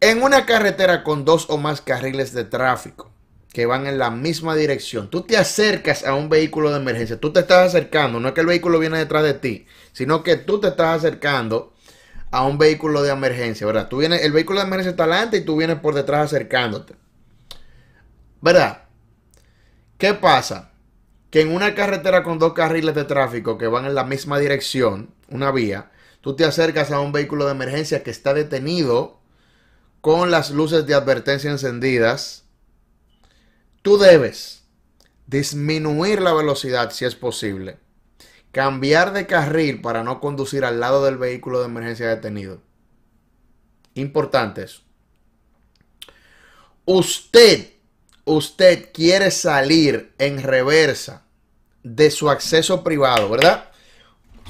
En una carretera con dos o más carriles de tráfico que van en la misma dirección, tú te acercas a un vehículo de emergencia, tú te estás acercando, no es que el vehículo viene detrás de ti, sino que tú te estás acercando a un vehículo de emergencia, ¿verdad? Tú viene, el vehículo de emergencia está adelante y tú vienes por detrás acercándote, ¿verdad? ¿Qué pasa? que en una carretera con dos carriles de tráfico que van en la misma dirección, una vía, tú te acercas a un vehículo de emergencia que está detenido con las luces de advertencia encendidas, tú debes disminuir la velocidad si es posible, cambiar de carril para no conducir al lado del vehículo de emergencia detenido. Importante eso. Usted usted quiere salir en reversa de su acceso privado, ¿verdad?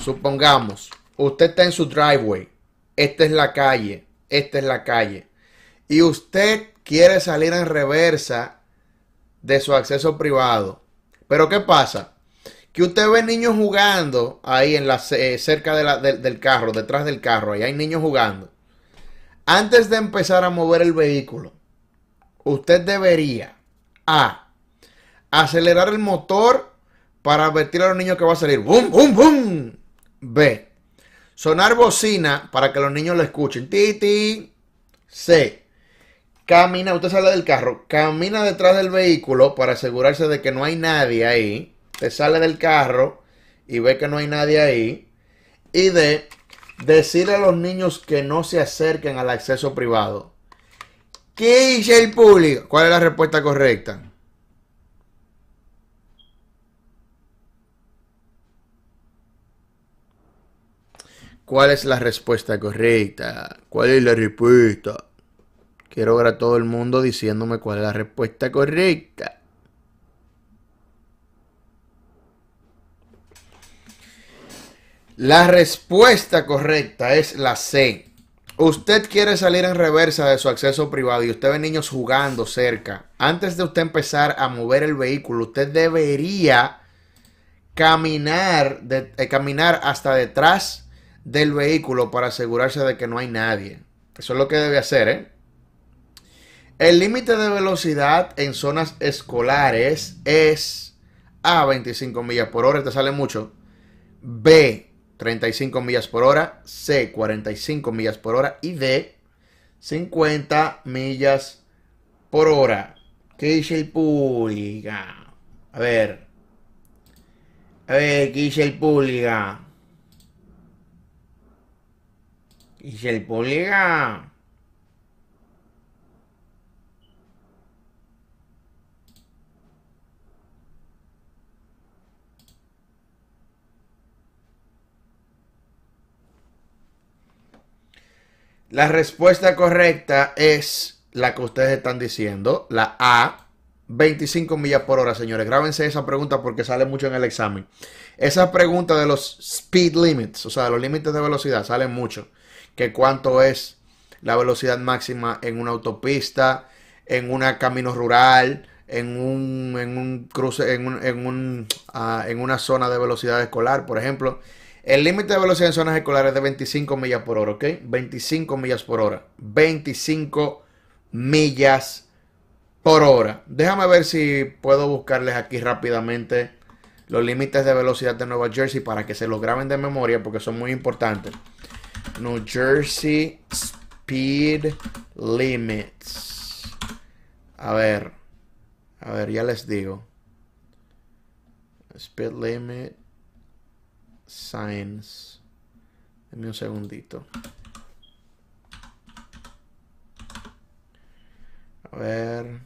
Supongamos, usted está en su driveway, esta es la calle, esta es la calle, y usted quiere salir en reversa de su acceso privado. Pero ¿qué pasa? Que usted ve niños jugando ahí en la, eh, cerca del carro, detrás del carro, ahí hay niños jugando. Antes de empezar a mover el vehículo, usted debería a. Acelerar el motor para advertir a los niños que va a salir. ¡Bum, bum, bum! B. Sonar bocina para que los niños lo escuchen. Titi. C. Camina, usted sale del carro, camina detrás del vehículo para asegurarse de que no hay nadie ahí. Te sale del carro y ve que no hay nadie ahí. Y de decirle a los niños que no se acerquen al acceso privado. ¿Qué dice el público? ¿Cuál es la respuesta correcta? ¿Cuál es la respuesta correcta? ¿Cuál es la respuesta? Quiero ver a todo el mundo diciéndome cuál es la respuesta correcta. La respuesta correcta es la C. Usted quiere salir en reversa de su acceso privado y usted ve niños jugando cerca. Antes de usted empezar a mover el vehículo, usted debería caminar, de, eh, caminar hasta detrás del vehículo para asegurarse de que no hay nadie. Eso es lo que debe hacer, ¿eh? El límite de velocidad en zonas escolares es A, 25 millas por hora, te sale mucho. B, 35 millas por hora, C 45 millas por hora y D 50 millas por hora. dice el Puliga. A ver. A ver, el Puliga. ¿Qué dice el La respuesta correcta es la que ustedes están diciendo, la A, 25 millas por hora, señores. Grábense esa pregunta porque sale mucho en el examen. Esa pregunta de los speed limits, o sea, de los límites de velocidad, sale mucho. Que cuánto es la velocidad máxima en una autopista, en un camino rural, en un, en un cruce, en, un, en, un, ah, en una zona de velocidad escolar, por ejemplo. El límite de velocidad en zonas escolares es de 25 millas por hora, ¿ok? 25 millas por hora. 25 millas por hora. Déjame ver si puedo buscarles aquí rápidamente los límites de velocidad de Nueva Jersey para que se los graben de memoria porque son muy importantes. New Jersey Speed Limits. A ver. A ver, ya les digo. Speed Limit. Science. en un segundito. A ver.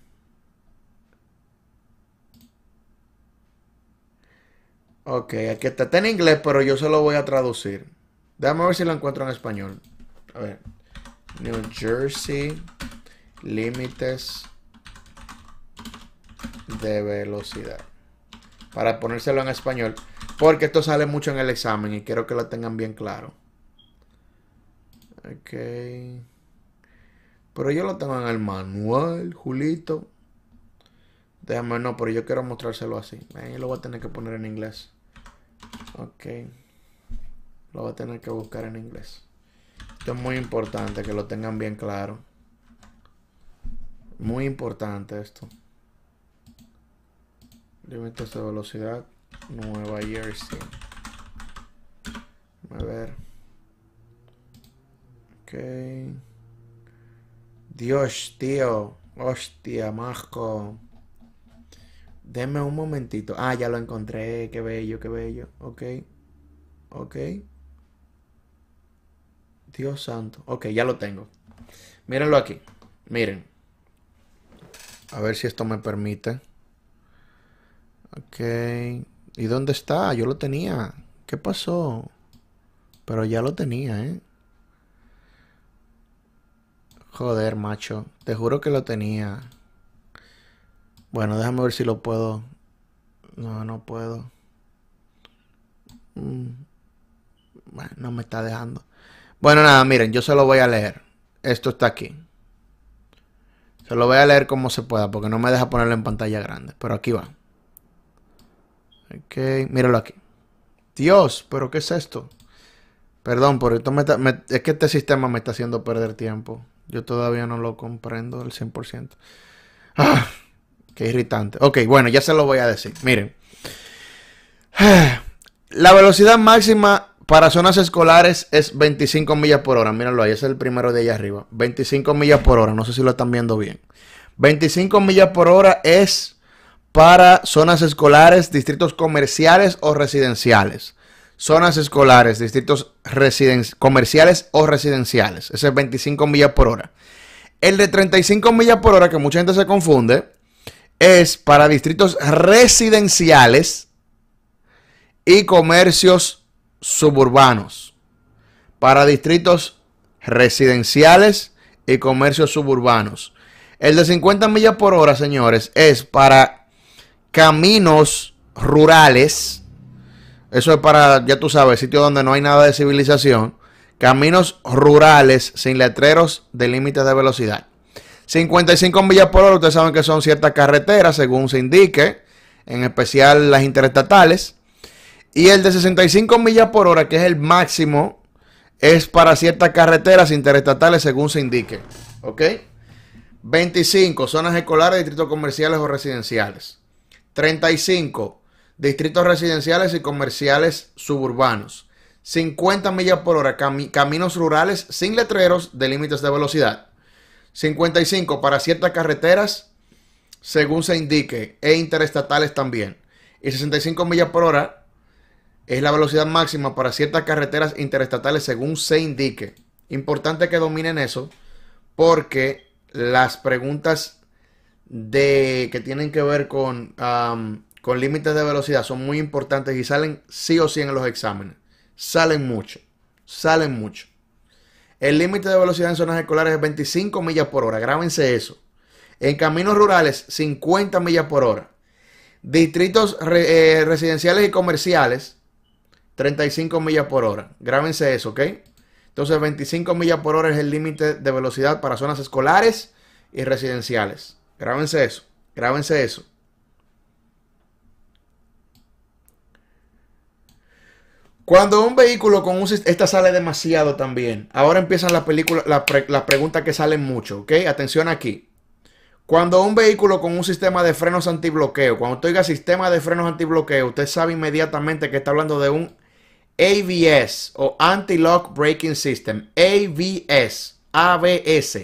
Ok, aquí está. Está en inglés, pero yo se lo voy a traducir. Déjame ver si lo encuentro en español. A ver. New Jersey. Límites de velocidad. Para ponérselo en español. Porque esto sale mucho en el examen y quiero que lo tengan bien claro. Ok. Pero yo lo tengo en el manual, Julito. Déjame, no, pero yo quiero mostrárselo así. Ahí lo voy a tener que poner en inglés. Ok. Lo voy a tener que buscar en inglés. Esto es muy importante, que lo tengan bien claro. Muy importante esto. Límites de velocidad. Nueva Jersey. A ver. Ok. Dios, tío. Hostia, masco. Denme un momentito. Ah, ya lo encontré. Qué bello, qué bello. Ok. Ok. Dios santo. Ok, ya lo tengo. Mírenlo aquí. Miren. A ver si esto me permite. Ok. ¿Y dónde está? Yo lo tenía. ¿Qué pasó? Pero ya lo tenía, ¿eh? Joder, macho. Te juro que lo tenía. Bueno, déjame ver si lo puedo. No, no puedo. Mm. Bueno, no me está dejando. Bueno, nada, miren, yo se lo voy a leer. Esto está aquí. Se lo voy a leer como se pueda porque no me deja ponerlo en pantalla grande. Pero aquí va. Ok, míralo aquí. Dios, pero ¿qué es esto? Perdón, pero esto es que este sistema me está haciendo perder tiempo. Yo todavía no lo comprendo al 100%. Ah, qué irritante. Ok, bueno, ya se lo voy a decir. Miren. La velocidad máxima para zonas escolares es 25 millas por hora. Míralo ahí, ese es el primero de allá arriba. 25 millas por hora. No sé si lo están viendo bien. 25 millas por hora es para zonas escolares, distritos comerciales o residenciales. Zonas escolares, distritos comerciales o residenciales. Ese es 25 millas por hora. El de 35 millas por hora, que mucha gente se confunde, es para distritos residenciales y comercios suburbanos. Para distritos residenciales y comercios suburbanos. El de 50 millas por hora, señores, es para caminos rurales. Eso es para, ya tú sabes, sitio donde no hay nada de civilización. Caminos rurales sin letreros de límites de velocidad. 55 millas por hora, ustedes saben que son ciertas carreteras, según se indique, en especial las interestatales. Y el de 65 millas por hora, que es el máximo, es para ciertas carreteras interestatales, según se indique. ¿Ok? 25, zonas escolares, distritos comerciales o residenciales. 35. Distritos residenciales y comerciales suburbanos. 50 millas por hora. caminos rurales sin letreros de límites de velocidad. 55 para ciertas carreteras según se indique e interestatales también. Y 65 millas por hora es la velocidad máxima para ciertas carreteras interestatales según se indique. Importante que dominen eso porque las preguntas de que tienen que ver con, con límites de velocidad son muy importantes y salen sí o sí en los exámenes. Salen mucho, salen mucho. El límite de velocidad en zonas escolares es 25 millas por hora, grábense eso. En caminos rurales, 50 millas por hora. Distritos eh, residenciales y comerciales, 35 millas por hora. Grábense eso, ¿ok? Entonces, 25 millas por hora es el límite de velocidad para zonas escolares y residenciales. Grábense eso, grábense eso. Cuando un vehículo con un esta sale demasiado también. Ahora empiezan las películas, las preguntas que salen mucho, ¿ok? Atención aquí. Cuando un vehículo con un sistema de frenos antibloqueo, cuando usted diga sistema de frenos antibloqueo, usted sabe inmediatamente que está hablando de un ABS o Anti-Lock Braking System. ABS, ABS,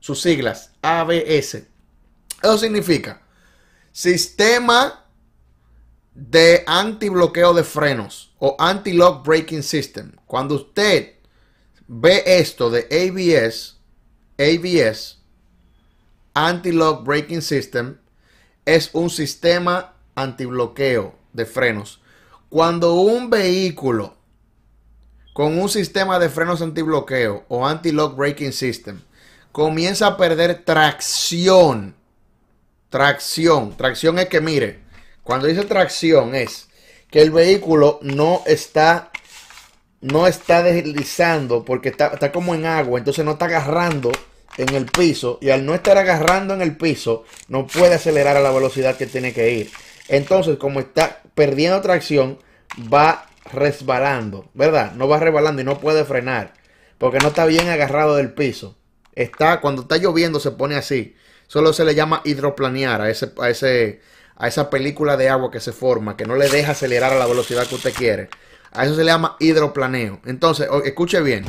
sus siglas, ABS. Eso significa sistema de antibloqueo de frenos o anti-lock braking system. Cuando usted ve esto de ABS, ABS, anti-lock braking system, es un sistema antibloqueo de frenos. Cuando un vehículo con un sistema de frenos antibloqueo o anti-lock braking system comienza a perder tracción Tracción. Tracción es que, mire, cuando dice tracción es que el vehículo no está, no está deslizando porque está, como en agua, entonces no está agarrando en el piso y al no estar agarrando en el piso no puede acelerar a la velocidad que tiene que ir. Entonces, como está perdiendo tracción, va resbalando, ¿verdad? No va resbalando y no puede frenar porque no está bien agarrado del piso. Está cuando está lloviendo se pone así Solo se le llama hidroplanear a a a esa película de agua que se forma, que no le deja acelerar a la velocidad que usted quiere. A eso se le llama hidroplaneo. Entonces, escuche bien.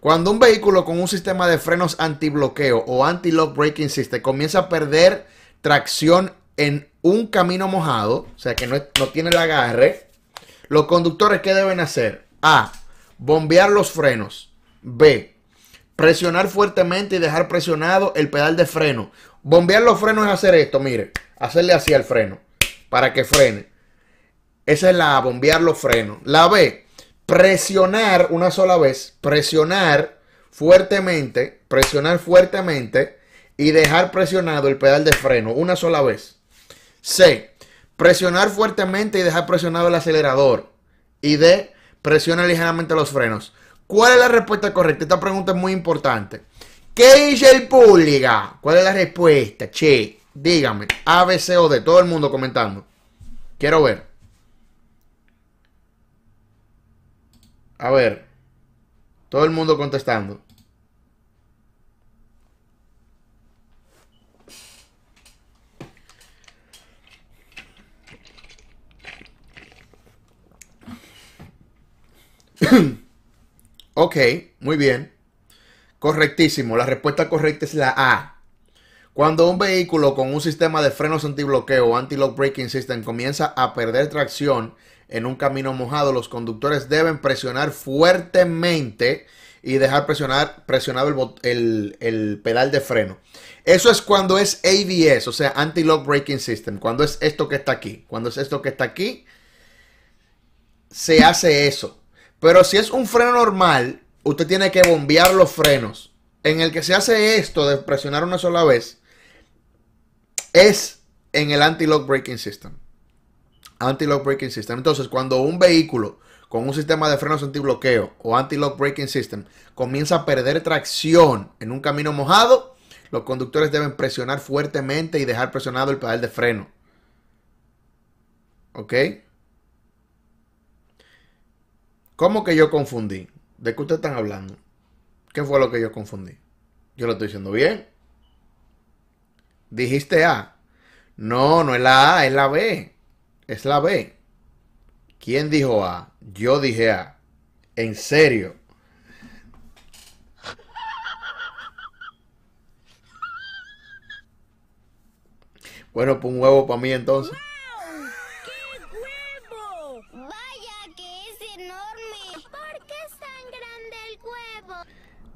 Cuando un vehículo con un sistema de frenos antibloqueo o anti-lock braking system comienza a perder tracción en un camino mojado, o sea que no, no tiene el agarre, los conductores ¿qué deben hacer? A. Bombear los frenos. B. Presionar fuertemente y dejar presionado el pedal de freno. Bombear los frenos es hacer esto, mire, hacerle así al freno para que frene. Esa es la A, bombear los frenos. La B, presionar una sola vez, presionar fuertemente, presionar fuertemente y dejar presionado el pedal de freno una sola vez. C, presionar fuertemente y dejar presionado el acelerador. Y D, presionar ligeramente los frenos. ¿Cuál es la respuesta correcta? Esta pregunta es muy importante. ¿Qué dice el público? ¿Cuál es la respuesta? Che, dígame. A, B, C, o D. Todo el mundo comentando. Quiero ver. A ver. Todo el mundo contestando. ok, muy bien. Correctísimo, la respuesta correcta es la A. Cuando un vehículo con un sistema de frenos antibloqueo o anti-lock braking system comienza a perder tracción en un camino mojado, los conductores deben presionar fuertemente y dejar presionar, presionado el, el pedal de freno. Eso es cuando es ABS, o sea, anti-lock braking system, cuando es esto que está aquí. Cuando es esto que está aquí, se hace eso. Pero si es un freno normal, usted tiene que bombear los frenos. En el que se hace esto de presionar una sola vez, es en el anti-lock braking system. Anti-lock braking system. Entonces, cuando un vehículo con un sistema de frenos antibloqueo o anti-lock braking system comienza a perder tracción en un camino mojado, los conductores deben presionar fuertemente y dejar presionado el pedal de freno. ¿Ok? ¿Cómo que yo confundí? ¿De qué ustedes están hablando? ¿Qué fue lo que yo confundí? Yo lo estoy diciendo bien. Dijiste A. No, no es la A, es la B. Es la B. ¿Quién dijo A? Yo dije A. En serio. Bueno, pues un huevo para mí entonces.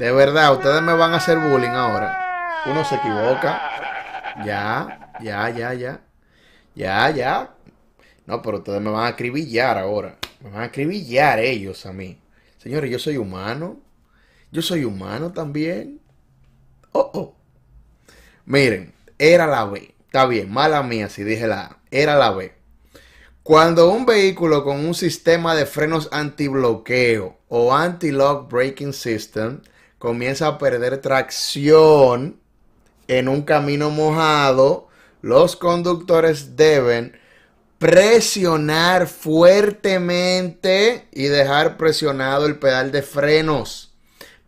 De verdad, ustedes me van a hacer bullying ahora. Uno se equivoca. Ya, ya, ya, ya. Ya, ya. No, pero ustedes me van a acribillar ahora. Me van a acribillar ellos a mí. Señores, yo soy humano. Yo soy humano también. Oh, oh. Miren, era la B. Está bien, mala mía si dije la A. Era la B. Cuando un vehículo con un sistema de frenos antibloqueo o anti-lock braking system comienza a perder tracción en un camino mojado, los conductores deben presionar fuertemente y dejar presionado el pedal de frenos.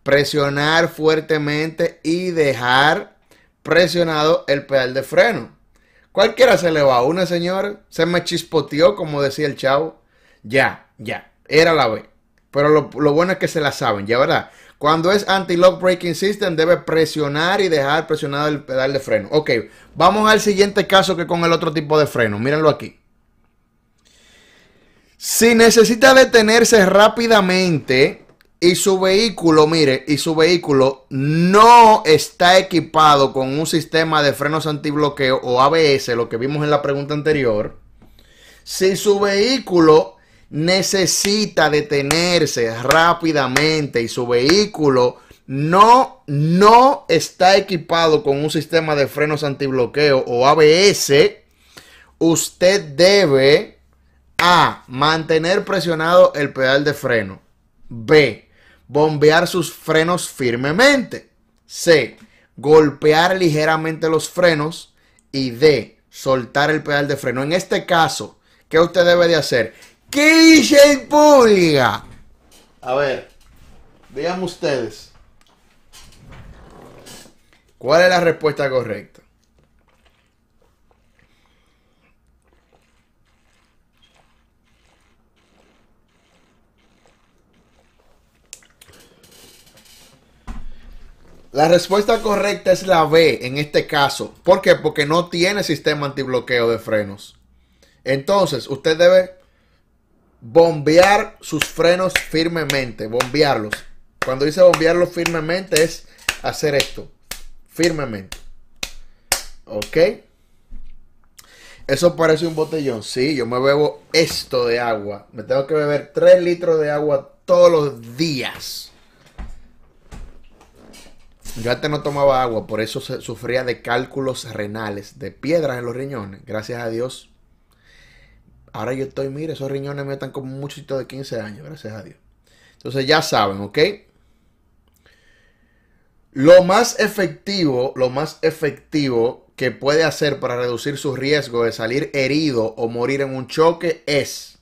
Presionar fuertemente y dejar presionado el pedal de freno. Cualquiera se le va a una, señora Se me chispoteó, como decía el chavo. Ya, ya. Era la B. Pero lo, lo bueno es que se la saben, ya verdad. Cuando es anti-lock braking system, debe presionar y dejar presionado el pedal de freno. Ok, vamos al siguiente caso que con el otro tipo de freno. Mírenlo aquí. Si necesita detenerse rápidamente y su vehículo, mire, y su vehículo no está equipado con un sistema de frenos antibloqueo o ABS, lo que vimos en la pregunta anterior. Si su vehículo necesita detenerse rápidamente y su vehículo no, no está equipado con un sistema de frenos antibloqueo o ABS, usted debe A. Mantener presionado el pedal de freno. B. Bombear sus frenos firmemente. C. Golpear ligeramente los frenos. Y D. Soltar el pedal de freno. En este caso, ¿qué usted debe de hacer? ¿Qué dice el público? A ver, vean ustedes. ¿Cuál es la respuesta correcta? La respuesta correcta es la B en este caso. ¿Por qué? Porque no tiene sistema antibloqueo de frenos. Entonces, usted debe bombear sus frenos firmemente, bombearlos. Cuando dice bombearlos firmemente es hacer esto, firmemente. ¿Ok? Eso parece un botellón. Sí, yo me bebo esto de agua. Me tengo que beber 3 litros de agua todos los días. Yo antes no tomaba agua, por eso sufría de cálculos renales, de piedras en los riñones. Gracias a Dios Ahora yo estoy, mire, esos riñones me están como un de 15 años, gracias a Dios. Entonces ya saben, ¿ok? Lo más efectivo, lo más efectivo que puede hacer para reducir su riesgo de salir herido o morir en un choque es,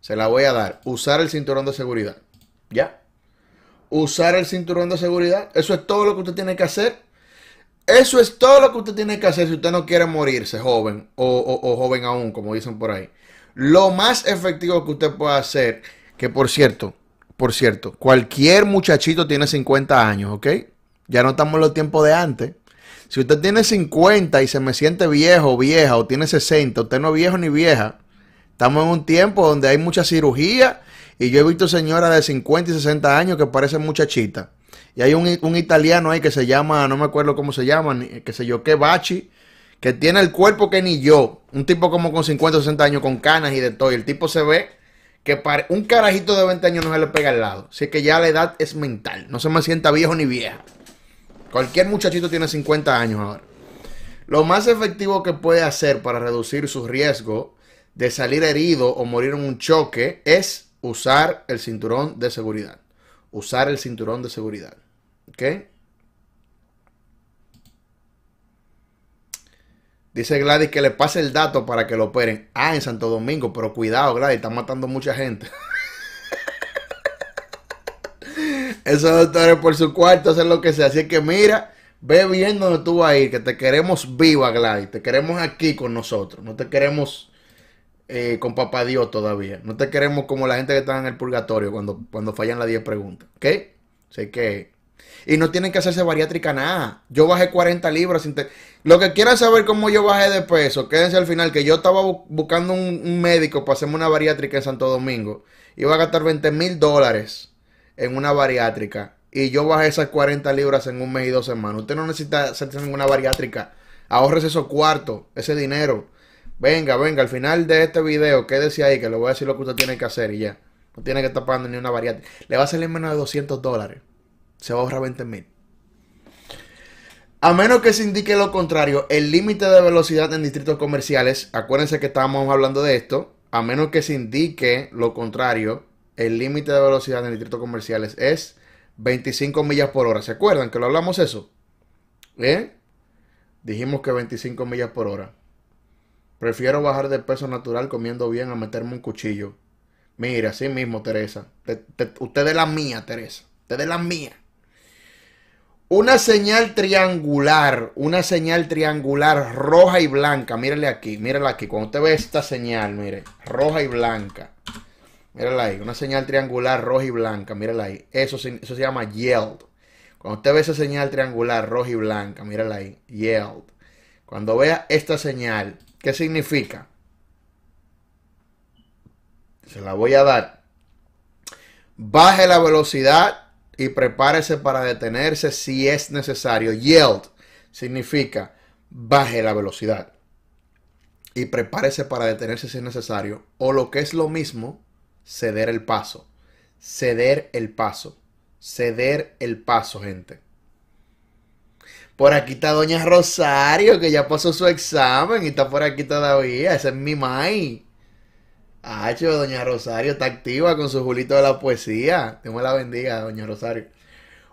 se la voy a dar, usar el cinturón de seguridad. ¿Ya? Usar el cinturón de seguridad. Eso es todo lo que usted tiene que hacer. Eso es todo lo que usted tiene que hacer si usted no quiere morirse joven o joven aún, como dicen por ahí. Lo más efectivo que usted pueda hacer, que por cierto, por cierto, cualquier muchachito tiene 50 años, ¿ok? Ya no estamos en los tiempos de antes. Si usted tiene 50 y se me siente viejo o vieja, o tiene 60, usted no es viejo ni vieja. Estamos en un tiempo donde hay mucha cirugía y yo he visto señoras de 50 y 60 años que parecen muchachitas. Y hay un, un, italiano ahí que se llama, no me acuerdo cómo se llama, que sé yo que Bachi, que tiene el cuerpo que ni yo, un tipo como con 50 o 60 años con canas y de todo, el tipo se ve que para un carajito de 20 años no se le pega al lado. Así que ya la edad es mental, no se me sienta viejo ni vieja. Cualquier muchachito tiene 50 años ahora. Lo más efectivo que puede hacer para reducir su riesgo de salir herido o morir en un choque es usar el cinturón de seguridad. Usar el cinturón de seguridad. ¿Ok? Dice Gladys que le pase el dato para que lo operen. Ah, en Santo Domingo, pero cuidado, Gladys, está matando mucha gente. Esos doctores por su cuarto hacen lo que sea. Así que mira, ve bien donde tú vas a ir, que te queremos viva, Gladys. Te queremos aquí con nosotros. No te queremos eh, con papá Dios todavía. No te queremos como la gente que está en el purgatorio cuando, cuando fallan las 10 preguntas. ¿Ok? Así que y no tienen que hacerse bariátrica nada. Yo bajé 40 libras. Sin Lo que quieran saber cómo yo bajé de peso, quédense al final, que yo estaba buscando un, médico para hacerme una bariátrica en Santo Domingo. Y Iba a gastar 20 mil dólares en una bariátrica. Y yo bajé esas 40 libras en un mes y dos semanas. Usted no necesita hacerse ninguna bariátrica. Ahorres esos cuartos, ese dinero. Venga, venga, al final de este video, quédese ahí, que le voy a decir lo que usted tiene que hacer y ya. No tiene que estar pagando ni una bariátrica. Le va a salir menos de 200 dólares se ahorra a mil. A menos que se indique lo contrario, el límite de velocidad en distritos comerciales, acuérdense que estábamos hablando de esto, a menos que se indique lo contrario, el límite de velocidad en distritos comerciales es 25 millas por hora. ¿Se acuerdan que lo hablamos eso? ¿Eh? Dijimos que 25 millas por hora. Prefiero bajar de peso natural comiendo bien a meterme un cuchillo. Mira, así mismo, Teresa. usted es la mía, Teresa. Usted es la mía. Una señal triangular, una señal triangular roja y blanca. Mírale aquí, mírala aquí. Cuando usted ve esta señal, mire, roja y blanca. Mírala ahí, una señal triangular roja y blanca. Mírala ahí. Eso, eso se llama yield. Cuando usted ve esa señal triangular roja y blanca, mírala ahí, yield. Cuando vea esta señal, ¿qué significa? Se la voy a dar. Baje la velocidad y prepárese para detenerse si es necesario. Yield significa baje la velocidad y prepárese para detenerse si es necesario. O lo que es lo mismo, ceder el paso. Ceder el paso. Ceder el paso, gente. Por aquí está Doña Rosario, que ya pasó su examen y está por aquí todavía. Esa es mi maí. Ah, doña Rosario está activa con su Julito de la poesía. Dios la bendiga, doña Rosario.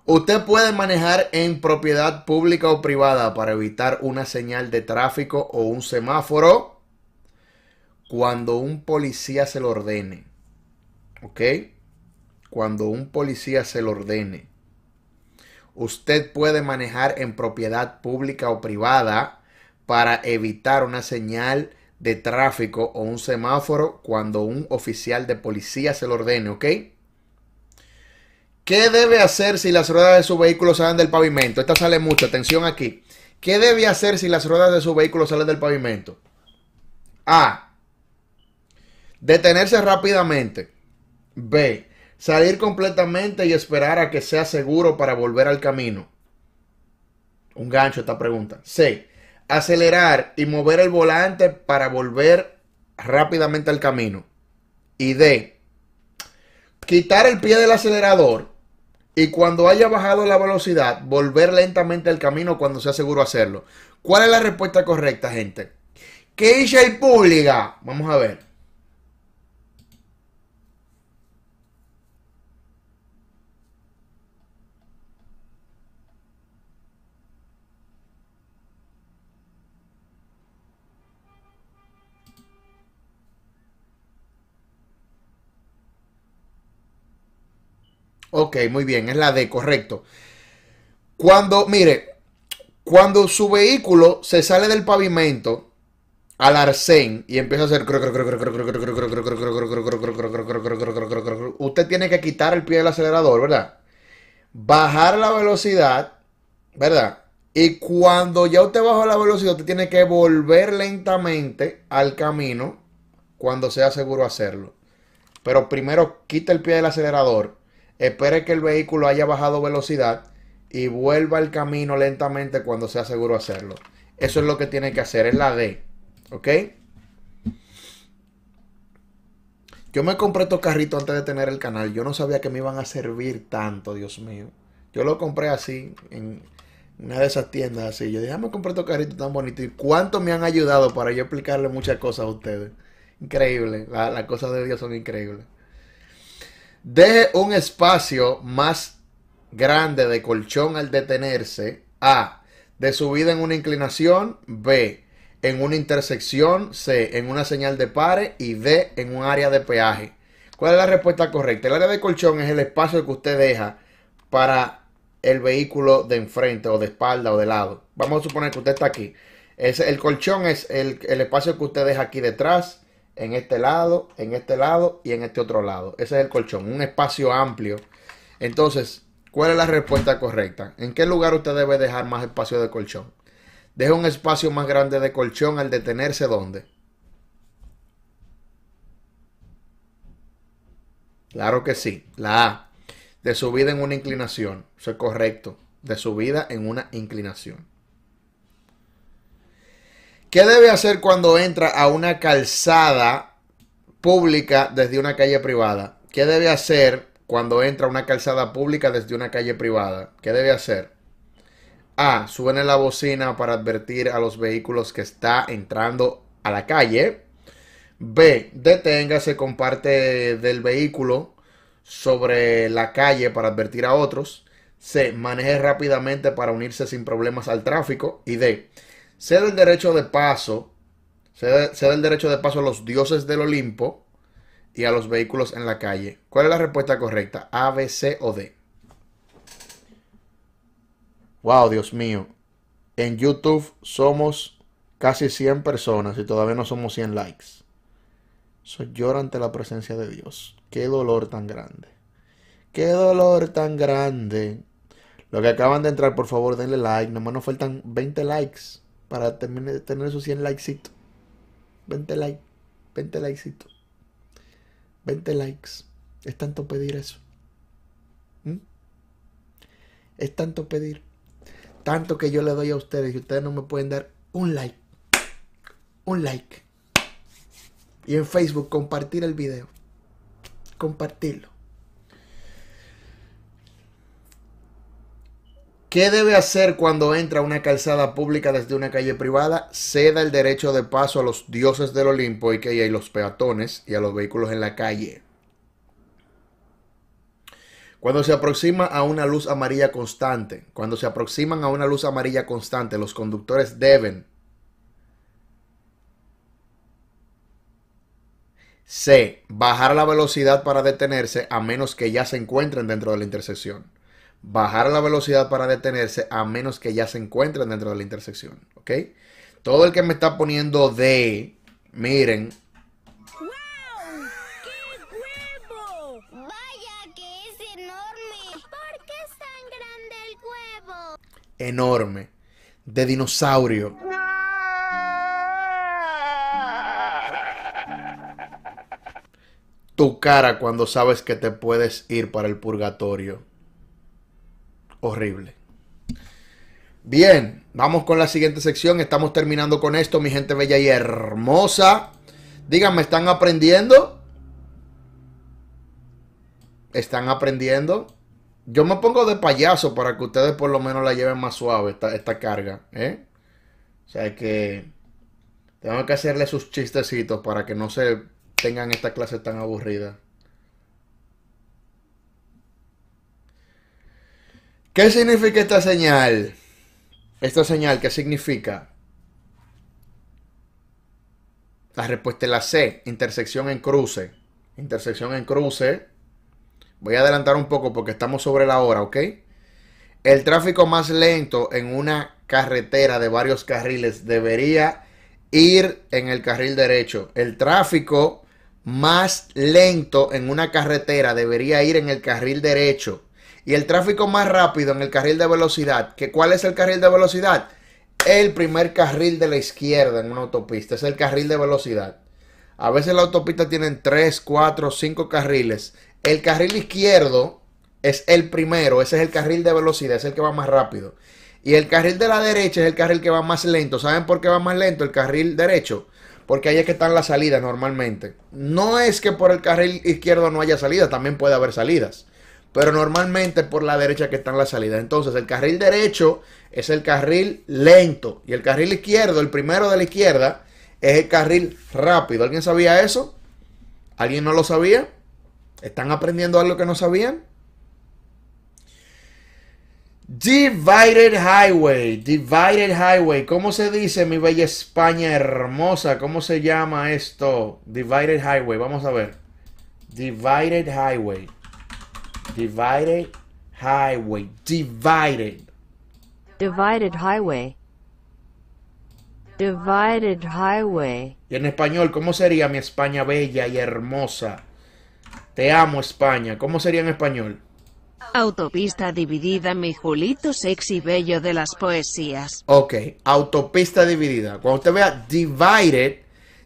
Usted puede manejar en propiedad pública o privada para evitar una señal de tráfico o un semáforo cuando un policía se lo ordene. ¿Ok? Cuando un policía se lo ordene. Usted puede manejar en propiedad pública o privada para evitar una señal de tráfico o un semáforo cuando un oficial de policía se lo ordene, ¿ok? ¿Qué debe hacer si las ruedas de su vehículo salen del pavimento? Esta sale mucho, atención aquí. ¿Qué debe hacer si las ruedas de su vehículo salen del pavimento? A. Detenerse rápidamente. B. Salir completamente y esperar a que sea seguro para volver al camino. Un gancho esta pregunta. C acelerar y mover el volante para volver rápidamente al camino. Y D, quitar el pie del acelerador y cuando haya bajado la velocidad, volver lentamente al camino cuando sea seguro hacerlo. ¿Cuál es la respuesta correcta, gente? que es el pública? Vamos a ver. Ok, muy bien, es la D, correcto. Cuando, mire, cuando su vehículo se sale del pavimento al arcén y empieza a hacer usted tiene que quitar el pie del acelerador, ¿verdad? Bajar la velocidad, ¿verdad? Y cuando ya usted baja la velocidad, usted tiene que volver lentamente al camino cuando sea seguro hacerlo. Pero primero quita el pie del acelerador espere que el vehículo haya bajado velocidad y vuelva al camino lentamente cuando sea seguro hacerlo. Eso es lo que tiene que hacer, es la D. ¿Ok? Yo me compré estos carritos antes de tener el canal. Yo no sabía que me iban a servir tanto, Dios mío. Yo lo compré así, en una de esas tiendas así. Yo dije, ah, me compré estos carritos tan bonitos. ¿Y cuánto me han ayudado para yo explicarle muchas cosas a ustedes? Increíble. las cosas de Dios son increíbles. Deje un espacio más grande de colchón al detenerse. A. De subida en una inclinación. B. En una intersección. C. En una señal de pare. Y D. En un área de peaje. ¿Cuál es la respuesta correcta? El área de colchón es el espacio que usted deja para el vehículo de enfrente o de espalda o de lado. Vamos a suponer que usted está aquí. el colchón es el espacio que usted deja aquí detrás en este lado, en este lado y en este otro lado. Ese es el colchón, un espacio amplio. Entonces, ¿cuál es la respuesta correcta? ¿En qué lugar usted debe dejar más espacio de colchón? Deja un espacio más grande de colchón al detenerse ¿dónde? Claro que sí. La A. De subida en una inclinación. Eso es correcto. De subida en una inclinación. ¿Qué debe hacer cuando entra a una calzada pública desde una calle privada? ¿Qué debe hacer cuando entra a una calzada pública desde una calle privada? ¿Qué debe hacer? A. Suene la bocina para advertir a los vehículos que está entrando a la calle. B. Deténgase con parte del vehículo sobre la calle para advertir a otros. C. Maneje rápidamente para unirse sin problemas al tráfico. Y D. Se el derecho de paso, se el derecho de paso a los dioses del Olimpo y a los vehículos en la calle. ¿Cuál es la respuesta correcta? A, B, C o D. Wow, Dios mío. En YouTube somos casi 100 personas y todavía no somos 100 likes. Soy llora ante la presencia de Dios. Qué dolor tan grande. Qué dolor tan grande. Los que acaban de entrar, por favor, denle like. Nomás nos faltan 20 likes para tener, tener esos 100 likes. 20 likes, 20 likesitos. 20 likes. Es tanto pedir eso. ¿Mm? Es tanto pedir. Tanto que yo le doy a ustedes y ustedes no me pueden dar un like. Un like. Y en Facebook compartir el video. Compartirlo. ¿Qué debe hacer cuando entra una calzada pública desde una calle privada? Ceda el derecho de paso a los dioses del Olimpo y que hay los peatones y a los vehículos en la calle. Cuando se aproxima a una luz amarilla constante, cuando se aproximan a una luz amarilla constante, los conductores deben C. Bajar la velocidad para detenerse a menos que ya se encuentren dentro de la intersección bajar la velocidad para detenerse a menos que ya se encuentren dentro de la intersección. ¿Ok? Todo el que me está poniendo de, miren. ¡Wow! ¡Qué huevo! ¡Vaya que es enorme! ¿Por qué es tan grande el huevo? Enorme. De dinosaurio. Tu cara cuando sabes que te puedes ir para el purgatorio horrible. Bien, vamos con la siguiente sección. Estamos terminando con esto, mi gente bella y hermosa. Díganme, ¿están aprendiendo? ¿Están aprendiendo? Yo me pongo de payaso para que ustedes por lo menos la lleven más suave esta, carga. ¿eh? O sea que tengo que hacerle sus chistecitos para que no se tengan esta clase tan aburrida. ¿Qué significa esta señal? Esta señal, ¿qué significa? La respuesta es la C, intersección en cruce. Intersección en cruce. Voy a adelantar un poco porque estamos sobre la hora, ¿ok? El tráfico más lento en una carretera de varios carriles debería ir en el carril derecho. El tráfico más lento en una carretera debería ir en el carril derecho y el tráfico más rápido en el carril de velocidad, que ¿cuál es el carril de velocidad? El primer carril de la izquierda en una autopista, es el carril de velocidad. A veces las autopista tienen 3, 4, 5 carriles. El carril izquierdo es el primero, ese es el carril de velocidad, es el que va más rápido. Y el carril de la derecha es el carril que va más lento. ¿Saben por qué va más lento el carril derecho? Porque ahí es que están las salidas normalmente. No es que por el carril izquierdo no haya salidas, también puede haber salidas pero normalmente es por la derecha que están las salidas. Entonces, el carril derecho es el carril lento y el carril izquierdo, el primero de la izquierda, es el carril rápido. ¿Alguien sabía eso? ¿Alguien no lo sabía? ¿Están aprendiendo algo que no sabían? Divided Highway, Divided Highway, ¿cómo se dice mi bella España hermosa? ¿Cómo se llama esto? Divided Highway, vamos a ver. Divided Highway. Divided highway. Divided. Divided highway. Divided highway. Y en español, ¿cómo sería mi España bella y hermosa? Te amo España. ¿Cómo sería en español? Autopista dividida, mi Julito sexy bello de las poesías. Ok, autopista dividida. Cuando usted vea divided,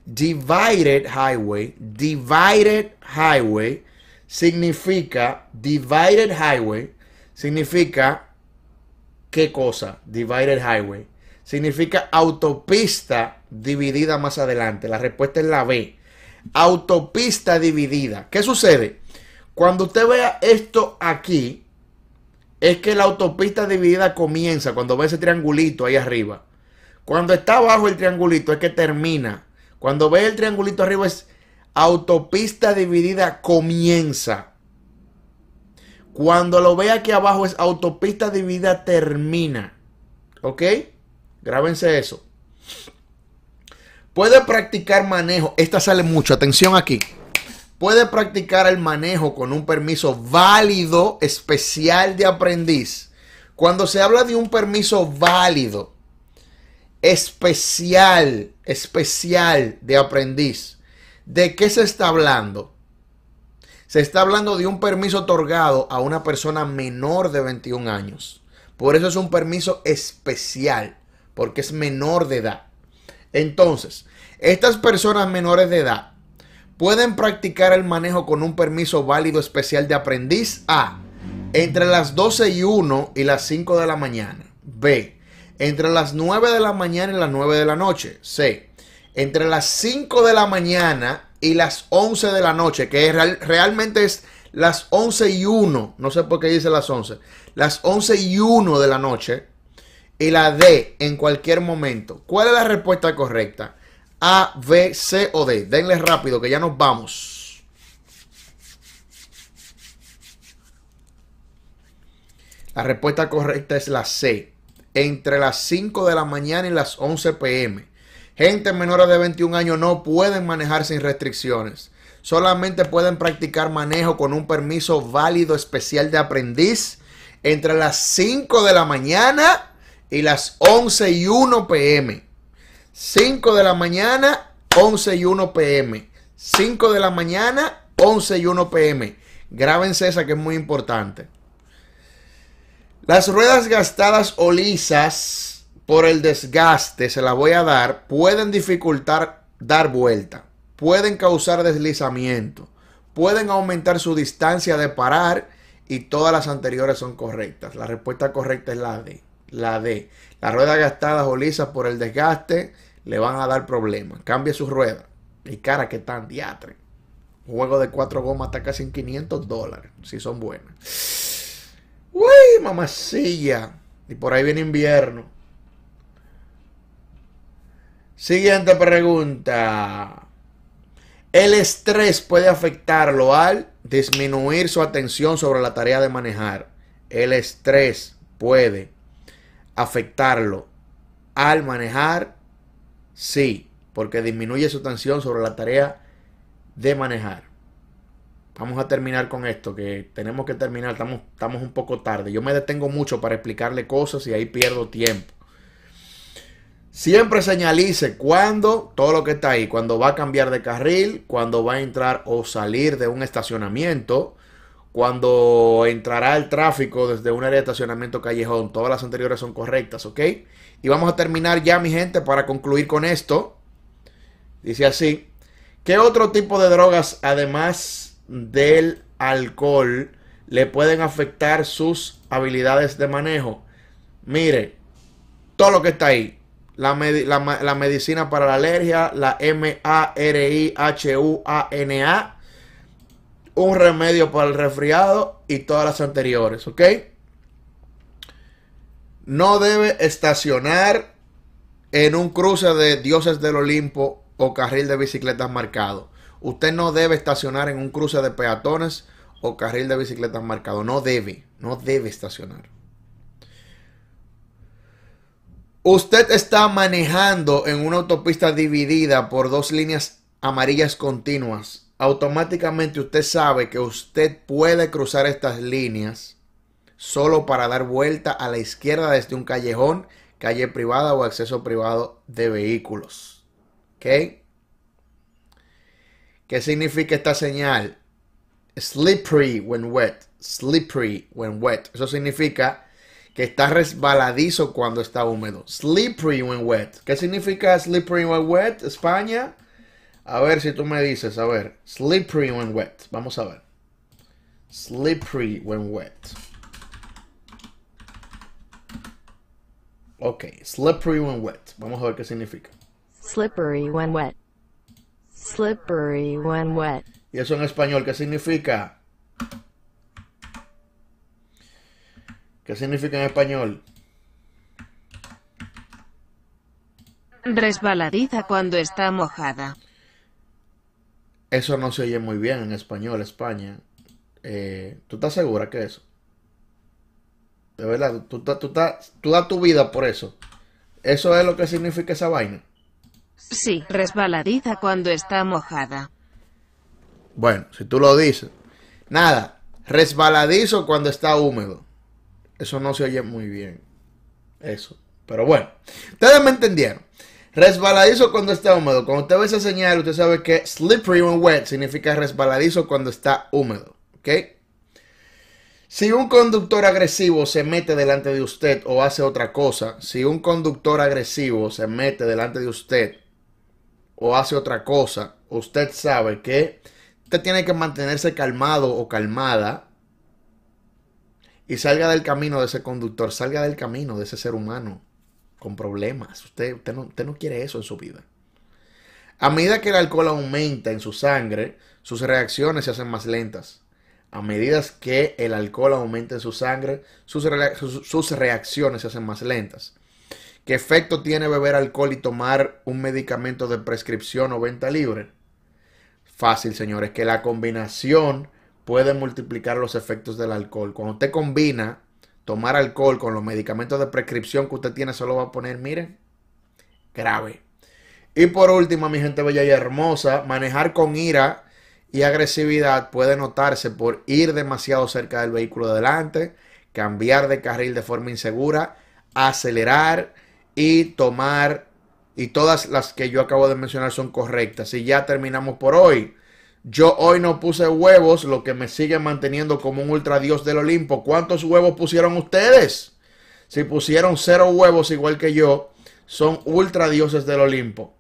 divided highway, divided highway, significa divided highway, significa qué cosa, divided highway, significa autopista dividida más adelante. La respuesta es la B. Autopista dividida. ¿Qué sucede? Cuando usted vea esto aquí, es que la autopista dividida comienza cuando ve ese triangulito ahí arriba. Cuando está abajo el triangulito es que termina. Cuando ve el triangulito arriba es Autopista dividida comienza. Cuando lo vea aquí abajo es autopista dividida termina. ¿Ok? Grábense eso. Puede practicar manejo. Esta sale mucho. Atención aquí. Puede practicar el manejo con un permiso válido especial de aprendiz. Cuando se habla de un permiso válido, especial, especial de aprendiz ¿De qué se está hablando? Se está hablando de un permiso otorgado a una persona menor de 21 años. Por eso es un permiso especial, porque es menor de edad. Entonces, estas personas menores de edad pueden practicar el manejo con un permiso válido especial de aprendiz A, entre las 12 y 1 y las 5 de la mañana. B, entre las 9 de la mañana y las 9 de la noche. C, entre las 5 de la mañana y las 11 de la noche, que realmente es las 11 y 1, no sé por qué dice las 11, las 11 y 1 de la noche, y la D en cualquier momento. ¿Cuál es la respuesta correcta? A, B, C o D. Denle rápido que ya nos vamos. La respuesta correcta es la C. Entre las 5 de la mañana y las 11 pm. Gente menor de 21 años no pueden manejar sin restricciones. Solamente pueden practicar manejo con un permiso válido especial de aprendiz entre las 5 de la mañana y las 11 y 1 pm. 5 de la mañana, 11 y 1 pm. 5 de la mañana, 11 y 1 pm. Grábense esa que es muy importante. Las ruedas gastadas o lisas por el desgaste, se la voy a dar, pueden dificultar dar vuelta, pueden causar deslizamiento, pueden aumentar su distancia de parar y todas las anteriores son correctas. La respuesta correcta es la D. La D. Las ruedas gastadas o lisas por el desgaste le van a dar problemas. Cambie sus ruedas. Y cara que tan diatre. juego de cuatro gomas está casi en 500 dólares. Si son buenas. Uy, mamacilla. Y por ahí viene invierno. Siguiente pregunta. El estrés puede afectarlo al disminuir su atención sobre la tarea de manejar. El estrés puede afectarlo al manejar. Sí, porque disminuye su atención sobre la tarea de manejar. Vamos a terminar con esto, que tenemos que terminar, estamos, estamos un poco tarde. Yo me detengo mucho para explicarle cosas y ahí pierdo tiempo. Siempre señalice cuando todo lo que está ahí, cuando va a cambiar de carril, cuando va a entrar o salir de un estacionamiento, cuando entrará el tráfico desde un área de estacionamiento callejón. Todas las anteriores son correctas, ¿ok? Y vamos a terminar ya, mi gente, para concluir con esto. Dice así, ¿qué otro tipo de drogas, además del alcohol, le pueden afectar sus habilidades de manejo? Mire, todo lo que está ahí, la, medicina para la alergia, la m a r i h u a n un remedio para el resfriado y todas las anteriores, ¿ok? No debe estacionar en un cruce de dioses del Olimpo o carril de bicicletas marcado. Usted no debe estacionar en un cruce de peatones o carril de bicicletas marcado. No debe, no debe estacionar. Usted está manejando en una autopista dividida por dos líneas amarillas continuas. Automáticamente usted sabe que usted puede cruzar estas líneas solo para dar vuelta a la izquierda desde un callejón, calle privada o acceso privado de vehículos. ¿Ok? ¿Qué significa esta señal? Slippery when wet. Slippery when wet. Eso significa que está resbaladizo cuando está húmedo. Slippery when wet. ¿Qué significa slippery when wet, España? A ver si tú me dices, a ver. Slippery when wet. Vamos a ver. Slippery when wet. Ok, slippery when wet. Vamos a ver qué significa. Slippery when wet. Slippery when wet. ¿Y eso en español qué significa? ¿Qué significa en español? Resbaladiza cuando está mojada. Eso no se oye muy bien en español, España. Eh, ¿Tú estás segura que eso? De verdad, tú, tú das tu vida por eso. ¿Eso es lo que significa esa vaina? Sí, resbaladiza cuando está mojada. Bueno, si tú lo dices. Nada, resbaladizo cuando está húmedo. Eso no se oye muy bien. Eso. Pero bueno, ustedes me entendieron. Resbaladizo cuando está húmedo. Cuando usted ve esa señal, usted sabe que slippery when wet significa resbaladizo cuando está húmedo. ¿Ok? Si un conductor agresivo se mete delante de usted o hace otra cosa, si un conductor agresivo se mete delante de usted o hace otra cosa, usted sabe que usted tiene que mantenerse calmado o calmada y salga del camino de ese conductor, salga del camino de ese ser humano con problemas. Usted, usted, no, quiere eso en su vida. A medida que el alcohol aumenta en su sangre, sus reacciones se hacen más lentas. A medida que el alcohol aumenta en su sangre, sus reacciones se hacen más lentas. ¿Qué efecto tiene beber alcohol y tomar un medicamento de prescripción o venta libre? Fácil, señores, que la combinación puede multiplicar los efectos del alcohol. Cuando usted combina tomar alcohol con los medicamentos de prescripción que usted tiene, solo va a poner, miren, grave. Y por último, mi gente bella y hermosa, manejar con ira y agresividad puede notarse por ir demasiado cerca del vehículo de delante, cambiar de carril de forma insegura, acelerar y tomar. Y todas las que yo acabo de mencionar son correctas. Y ya terminamos por hoy. Yo hoy no puse huevos, lo que me sigue manteniendo como un ultra dios del Olimpo. ¿Cuántos huevos pusieron ustedes? Si pusieron cero huevos igual que yo, son ultra dioses del Olimpo.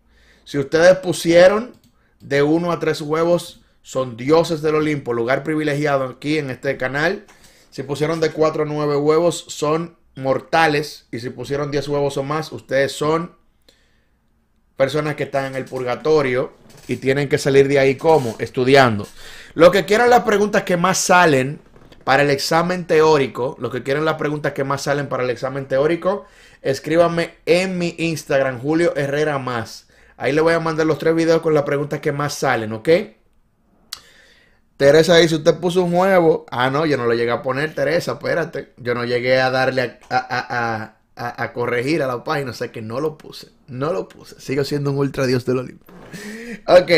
Si ustedes pusieron de uno a tres huevos, son dioses del Olimpo, lugar privilegiado aquí en este canal. Si pusieron de cuatro a nueve huevos, son mortales. Y si pusieron diez huevos o más, ustedes son personas que están en el purgatorio y tienen que salir de ahí como estudiando. Lo que quieran las preguntas que más salen para el examen teórico, lo que quieren las preguntas que más salen para el examen teórico, escríbanme en mi Instagram, Julio Herrera Más. Ahí le voy a mandar los tres videos con las preguntas que más salen, ¿ok? Teresa dice, usted puso un huevo. Ah, no, yo no lo llegué a poner, Teresa, espérate. Yo no llegué a darle a, a, corregir a la página, sé que no lo puse, no lo puse. Sigo siendo un ultra dios del Olimpo. Ok,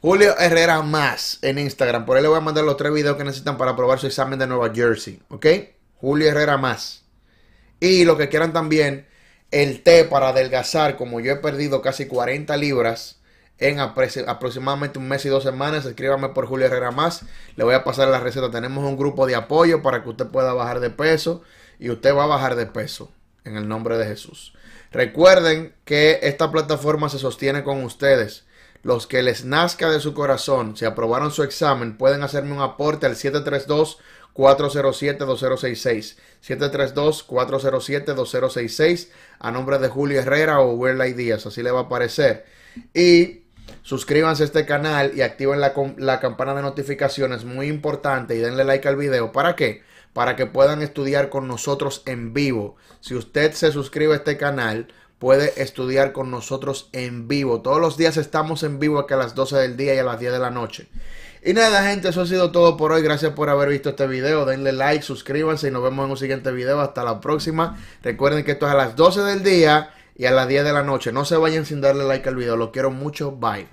Julio Herrera más en Instagram. Por ahí le voy a mandar los tres videos que necesitan para aprobar su examen de Nueva Jersey. Ok, Julio Herrera más. Y lo que quieran también, el té para adelgazar, como yo he perdido casi 40 libras en aproximadamente un mes y dos semanas. Escríbame por Julio Herrera Más. Le voy a pasar la receta. Tenemos un grupo de apoyo para que usted pueda bajar de peso y usted va a bajar de peso en el nombre de Jesús. Recuerden que esta plataforma se sostiene con ustedes. Los que les nazca de su corazón, si aprobaron su examen, pueden hacerme un aporte al 732 407-2066. 732-407-2066 a nombre de Julio Herrera o Werley Díaz, así le va a aparecer. Y suscríbanse a este canal y activen la, la campana de notificaciones, muy importante, y denle like al video. ¿Para qué? para que puedan estudiar con nosotros en vivo. Si usted se suscribe a este canal, puede estudiar con nosotros en vivo. Todos los días estamos en vivo aquí a las 12 del día y a las 10 de la noche. Y nada, gente, eso ha sido todo por hoy. Gracias por haber visto este video. Denle like, suscríbanse y nos vemos en un siguiente video. Hasta la próxima. Recuerden que esto es a las 12 del día y a las 10 de la noche. No se vayan sin darle like al video. lo quiero mucho. Bye.